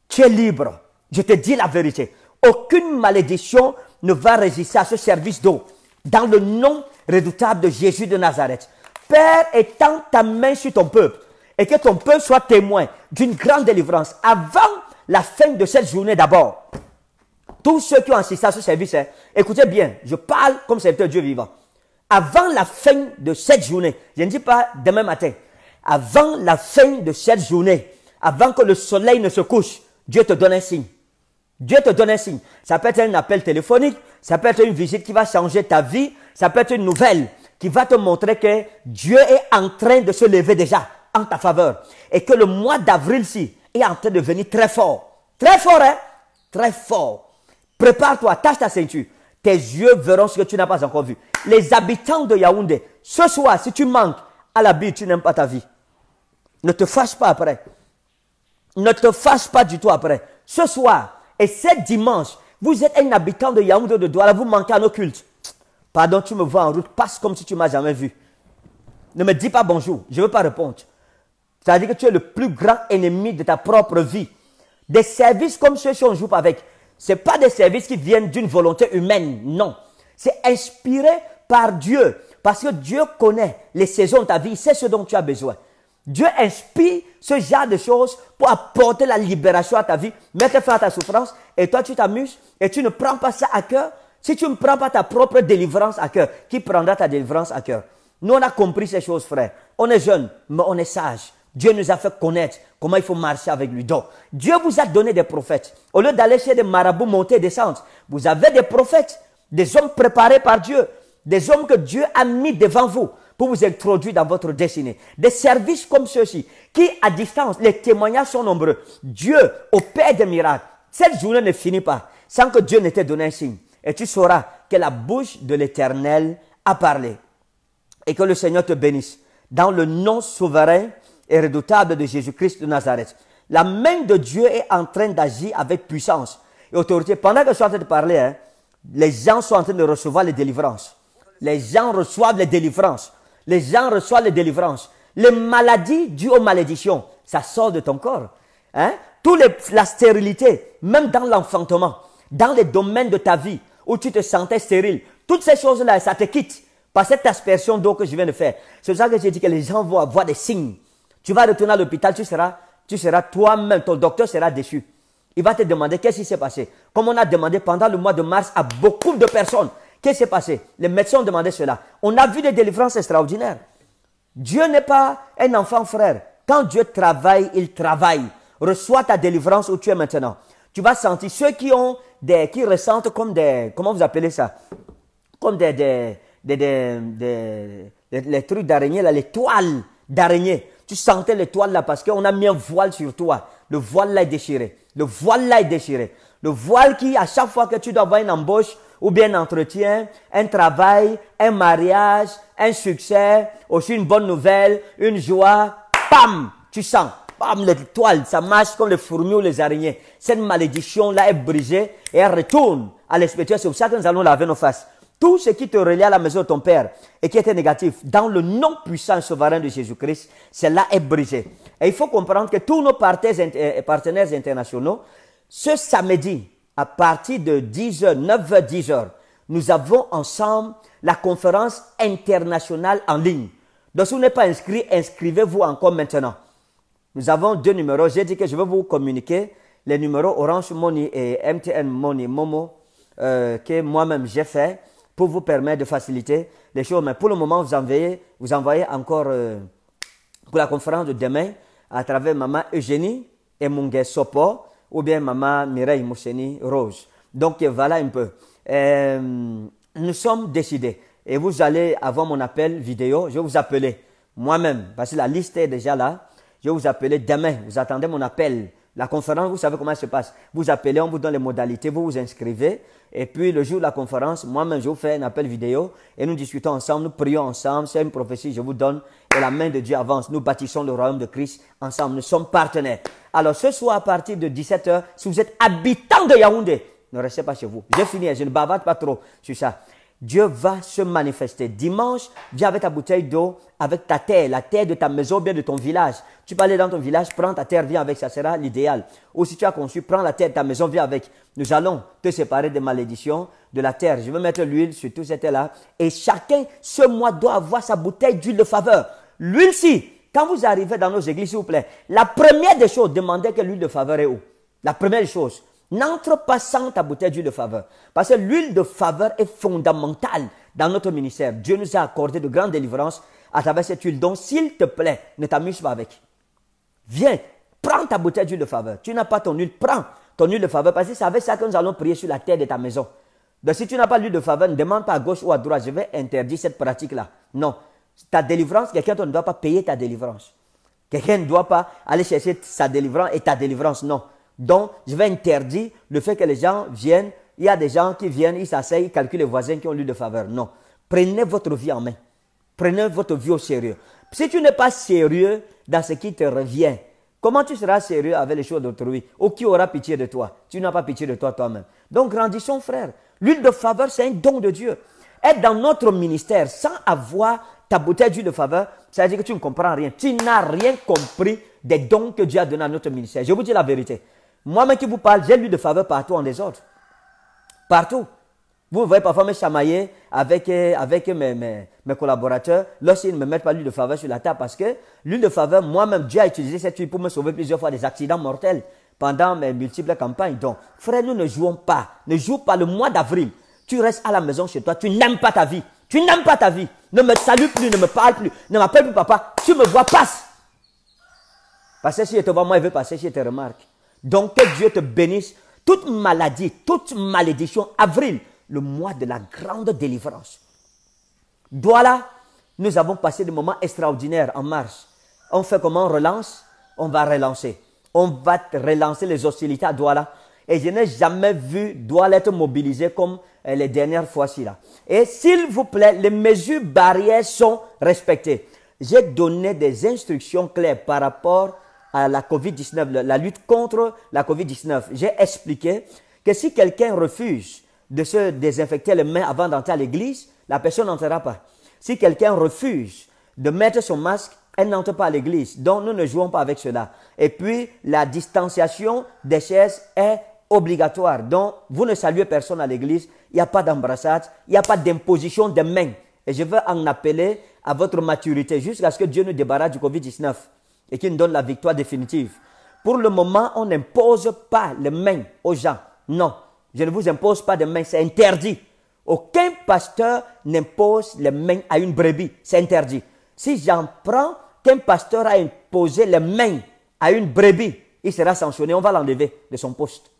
Tu es libre. Je te dis la vérité. Aucune malédiction ne va résister à ce service d'eau. Dans le nom redoutable de Jésus de Nazareth. Père, étends ta main sur ton peuple et que ton peuple soit témoin d'une grande délivrance avant la fin de cette journée d'abord tous ceux qui ont assisté à ce service, hein, écoutez bien, je parle comme serviteur Dieu vivant. Avant la fin de cette journée, je ne dis pas demain matin, avant la fin de cette journée, avant que le soleil ne se couche, Dieu te donne un signe. Dieu te donne un signe. Ça peut être un appel téléphonique, ça peut être une visite qui va changer ta vie, ça peut être une nouvelle qui va te montrer que Dieu est en train de se lever déjà en ta faveur et que le mois d'avril-ci est en train de venir très fort. Très fort, hein? Très fort. Prépare-toi, tâche ta ceinture. Tes yeux verront ce que tu n'as pas encore vu. Les habitants de Yaoundé, ce soir, si tu manques à la Bible, tu n'aimes pas ta vie. Ne te fâche pas après. Ne te fâche pas du tout après. Ce soir et ce dimanche, vous êtes un habitant de Yaoundé de Douala, vous manquez à nos cultes. Pardon, tu me vois en route, passe comme si tu m'as jamais vu. Ne me dis pas bonjour, je ne veux pas répondre. Ça veut dire que tu es le plus grand ennemi de ta propre vie. Des services comme ceux-ci, on joue pas avec. Ce n'est pas des services qui viennent d'une volonté humaine, non. C'est inspiré par Dieu. Parce que Dieu connaît les saisons de ta vie, c'est ce dont tu as besoin. Dieu inspire ce genre de choses pour apporter la libération à ta vie, mettre fin à ta souffrance. Et toi, tu t'amuses et tu ne prends pas ça à cœur. Si tu ne prends pas ta propre délivrance à cœur, qui prendra ta délivrance à cœur Nous, on a compris ces choses, frère. On est jeune, mais on est sages. Dieu nous a fait connaître comment il faut marcher avec lui. Donc, Dieu vous a donné des prophètes. Au lieu d'aller chez des marabouts monter et descendre, vous avez des prophètes, des hommes préparés par Dieu, des hommes que Dieu a mis devant vous pour vous introduire dans votre destinée. Des services comme ceux-ci, qui à distance, les témoignages sont nombreux. Dieu au père des miracles. Cette journée ne finit pas sans que Dieu ne te donné un signe. Et tu sauras que la bouche de l'Éternel a parlé. Et que le Seigneur te bénisse dans le nom souverain et redoutable de Jésus-Christ de Nazareth. La main de Dieu est en train d'agir avec puissance et autorité. Pendant que je suis en train de parler, hein, les gens sont en train de recevoir les délivrances. Les gens reçoivent les délivrances. Les gens reçoivent les délivrances. Les maladies dues aux malédictions, ça sort de ton corps. Hein? Tout les, la stérilité, même dans l'enfantement, dans les domaines de ta vie où tu te sentais stérile, toutes ces choses-là, ça te quitte par cette aspersion d'eau que je viens de faire. C'est ça que j'ai dit que les gens vont avoir des signes tu vas retourner à l'hôpital, tu seras, tu seras toi-même, ton docteur sera déçu. Il va te demander qu'est-ce qui s'est passé. Comme on a demandé pendant le mois de mars à beaucoup de personnes, qu'est-ce qui s'est passé Les médecins ont demandé cela. On a vu des délivrances extraordinaires. Dieu n'est pas un enfant frère. Quand Dieu travaille, il travaille. Reçois ta délivrance où tu es maintenant. Tu vas sentir ceux qui ont des, qui ressentent comme des, comment vous appelez ça Comme des, des, des les trucs d'araignée, les toiles d'araignée. Tu sentais l'étoile là parce qu'on a mis un voile sur toi. Le voile là est déchiré. Le voile là est déchiré. Le voile qui, à chaque fois que tu dois avoir une embauche ou bien un entretien, un travail, un mariage, un succès, aussi une bonne nouvelle, une joie, pam, tu sens. pam, l'étoile, ça marche comme les fourmis ou les araignées. Cette malédiction-là est brisée et elle retourne à l'espèce C'est pour ça que nous allons laver nos faces tout ce qui te relie à la maison de ton Père et qui était négatif, dans le non puissant souverain de Jésus-Christ, cela est brisé. Et il faut comprendre que tous nos partenaires euh, internationaux, ce samedi, à partir de 10h, 9h, 10h, nous avons ensemble la conférence internationale en ligne. Donc, si vous n'êtes pas inscrit, inscrivez-vous encore maintenant. Nous avons deux numéros. J'ai dit que je vais vous communiquer les numéros Orange Money et MTN Money Momo euh, que moi-même j'ai fait pour vous permettre de faciliter les choses. Mais pour le moment, vous envoyez, vous envoyez encore euh, pour la conférence de demain à travers Maman Eugénie et Mungue Sopo ou bien Maman Mireille Mousseni Rose. Donc voilà un peu. Euh, nous sommes décidés et vous allez, avoir mon appel vidéo, je vais vous appeler moi-même parce que la liste est déjà là. Je vais vous appeler demain. Vous attendez mon appel la conférence, vous savez comment elle se passe. Vous appelez, on vous donne les modalités, vous vous inscrivez. Et puis le jour de la conférence, moi-même, je vous fais un appel vidéo et nous discutons ensemble, nous prions ensemble. C'est une prophétie, je vous donne. Et la main de Dieu avance. Nous bâtissons le royaume de Christ ensemble. Nous sommes partenaires. Alors ce soir, à partir de 17h, si vous êtes habitant de Yaoundé, ne restez pas chez vous. J'ai fini, je ne bavarde pas trop sur ça. Dieu va se manifester. Dimanche, viens avec ta bouteille d'eau, avec ta terre, la terre de ta maison, bien de ton village. Tu peux aller dans ton village, prends ta terre, viens avec, ça sera l'idéal. Ou si tu as conçu, prends la terre de ta maison, viens avec. Nous allons te séparer des malédictions de la terre. Je veux mettre l'huile sur tout cet terre-là. Et chacun, ce mois, doit avoir sa bouteille d'huile de faveur. L'huile-ci, quand vous arrivez dans nos églises, s'il vous plaît, la première des choses, demandez que l'huile de faveur est où. La première chose, N'entre pas sans ta bouteille d'huile de faveur. Parce que l'huile de faveur est fondamentale dans notre ministère. Dieu nous a accordé de grandes délivrances à travers cette huile. Donc, s'il te plaît, ne t'amuse pas avec. Viens, prends ta bouteille d'huile de faveur. Tu n'as pas ton huile, prends ton huile de faveur parce que c'est avec ça que nous allons prier sur la terre de ta maison. Donc, si tu n'as pas l'huile de faveur, ne demande pas à gauche ou à droite. Je vais interdire cette pratique-là. Non. Ta délivrance, quelqu'un ne doit pas payer ta délivrance. Quelqu'un ne doit pas aller chercher sa délivrance et ta délivrance. Non. Donc, je vais interdire le fait que les gens viennent. Il y a des gens qui viennent, ils s'asseyent, ils calculent les voisins qui ont l'huile de faveur. Non. Prenez votre vie en main. Prenez votre vie au sérieux. Si tu n'es pas sérieux dans ce qui te revient, comment tu seras sérieux avec les choses d'autrui Ou qui aura pitié de toi Tu n'as pas pitié de toi toi-même. Donc, grandissons, frère. L'huile de faveur, c'est un don de Dieu. Être dans notre ministère sans avoir ta bouteille d'huile de faveur, ça veut dire que tu ne comprends rien. Tu n'as rien compris des dons que Dieu a donnés à notre ministère. Je vous dis la vérité. Moi-même qui vous parle, j'ai lu de faveur partout en désordre. Partout. Vous voyez parfois me chamailler avec, euh, avec mes, mes, collaborateurs lorsqu'ils ne me mettent pas l'huile de faveur sur la table parce que l'huile de faveur, moi-même, Dieu a utilisé cette huile pour me sauver plusieurs fois des accidents mortels pendant mes multiples campagnes. Donc, frère, nous ne jouons pas. Ne joue pas le mois d'avril. Tu restes à la maison chez toi. Tu n'aimes pas ta vie. Tu n'aimes pas ta vie. Ne me salue plus, ne me parle plus, ne m'appelle plus papa. Tu me vois, passe. Parce que si je te vois, moi, je veux passer, je te remarque. Donc que Dieu te bénisse. Toute maladie, toute malédiction, avril, le mois de la grande délivrance. Douala, nous avons passé des moments extraordinaires en mars. On fait comment on relance On va relancer. On va relancer les hostilités à Douala. Et je n'ai jamais vu Douala être mobilisé comme euh, les dernières fois-ci là. Et s'il vous plaît, les mesures barrières sont respectées. J'ai donné des instructions claires par rapport à la COVID-19, la lutte contre la COVID-19, j'ai expliqué que si quelqu'un refuse de se désinfecter les mains avant d'entrer à l'église, la personne n'entrera pas. Si quelqu'un refuse de mettre son masque, elle n'entre pas à l'église. Donc nous ne jouons pas avec cela. Et puis la distanciation des chaises est obligatoire. Donc vous ne saluez personne à l'église. Il n'y a pas d'embrassade, il n'y a pas d'imposition des mains. Et je veux en appeler à votre maturité jusqu'à ce que Dieu nous débarrasse du Covid-19 et qui nous donne la victoire définitive. Pour le moment, on n'impose pas les mains aux gens. Non, je ne vous impose pas de mains, c'est interdit. Aucun pasteur n'impose les mains à une brebis, c'est interdit. Si j'en prends qu'un pasteur a imposé les mains à une brebis, il sera sanctionné, on va l'enlever de son poste.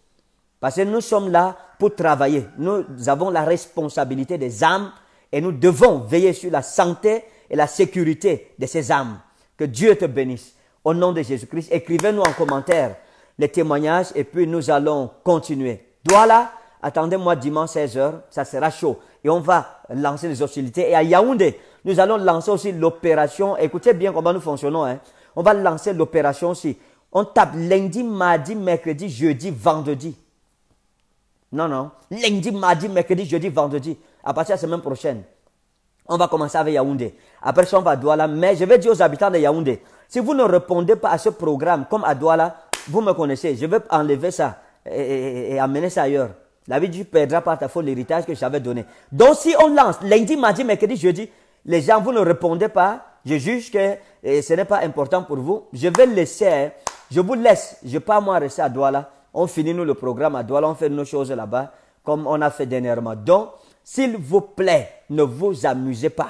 Parce que nous sommes là pour travailler. Nous avons la responsabilité des âmes et nous devons veiller sur la santé et la sécurité de ces âmes. Que Dieu te bénisse. Au nom de Jésus-Christ, écrivez-nous en commentaire les témoignages et puis nous allons continuer. Douala, attendez-moi dimanche 16h, ça sera chaud. Et on va lancer les hostilités. Et à Yaoundé, nous allons lancer aussi l'opération. Écoutez bien comment nous fonctionnons. Hein. On va lancer l'opération aussi. On tape lundi, mardi, mercredi, jeudi, vendredi. Non, non. Lundi, mardi, mercredi, jeudi, vendredi. À partir de la semaine prochaine. On va commencer avec Yaoundé. Après ça, on va à Douala. Mais je vais dire aux habitants de Yaoundé, si vous ne répondez pas à ce programme, comme à Douala, vous me connaissez, je vais enlever ça et, amener ça ailleurs. La vie, du perdra par ta faute l'héritage que j'avais donné. Donc, si on lance lundi, mardi, mercredi, jeudi, les gens, vous ne répondez pas, je juge que eh, ce n'est pas important pour vous, je vais laisser, hein, je vous laisse, je pas moi rester à Douala. On finit nous le programme à Douala, on fait nos choses là-bas, comme on a fait dernièrement. Donc, s'il vous plaît, ne vous amusez pas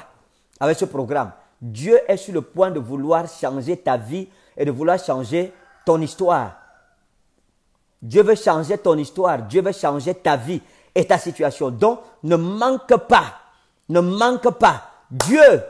avec ce programme. Dieu est sur le point de vouloir changer ta vie et de vouloir changer ton histoire. Dieu veut changer ton histoire, Dieu veut changer ta vie et ta situation. Donc, ne manque pas, ne manque pas. Dieu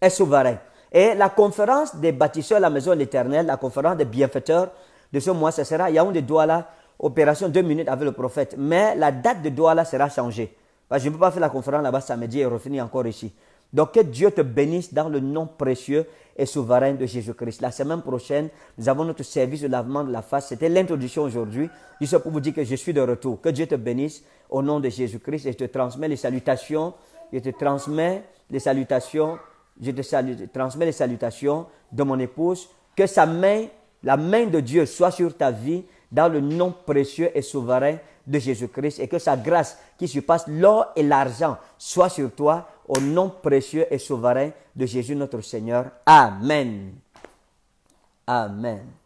est souverain. Et la conférence des bâtisseurs de la maison de l'éternel, la conférence des bienfaiteurs de ce mois, ce sera Yaoundé Douala, opération deux minutes avec le prophète. Mais la date de Douala sera changée. Parce que je ne peux pas faire la conférence là-bas samedi et revenir encore ici. Donc que Dieu te bénisse dans le nom précieux et souverain de Jésus-Christ. La semaine prochaine, nous avons notre service de lavement de la face. C'était l'introduction aujourd'hui. suis pour vous dire que je suis de retour. Que Dieu te bénisse au nom de Jésus-Christ et je te transmets les salutations. Je te transmets les salutations. Je je te transmets les salutations de mon épouse. Que sa main, la main de Dieu soit sur ta vie dans le nom précieux et souverain de Jésus-Christ et que sa grâce qui surpasse l'or et l'argent soit sur toi au nom précieux et souverain de Jésus notre Seigneur. Amen. Amen.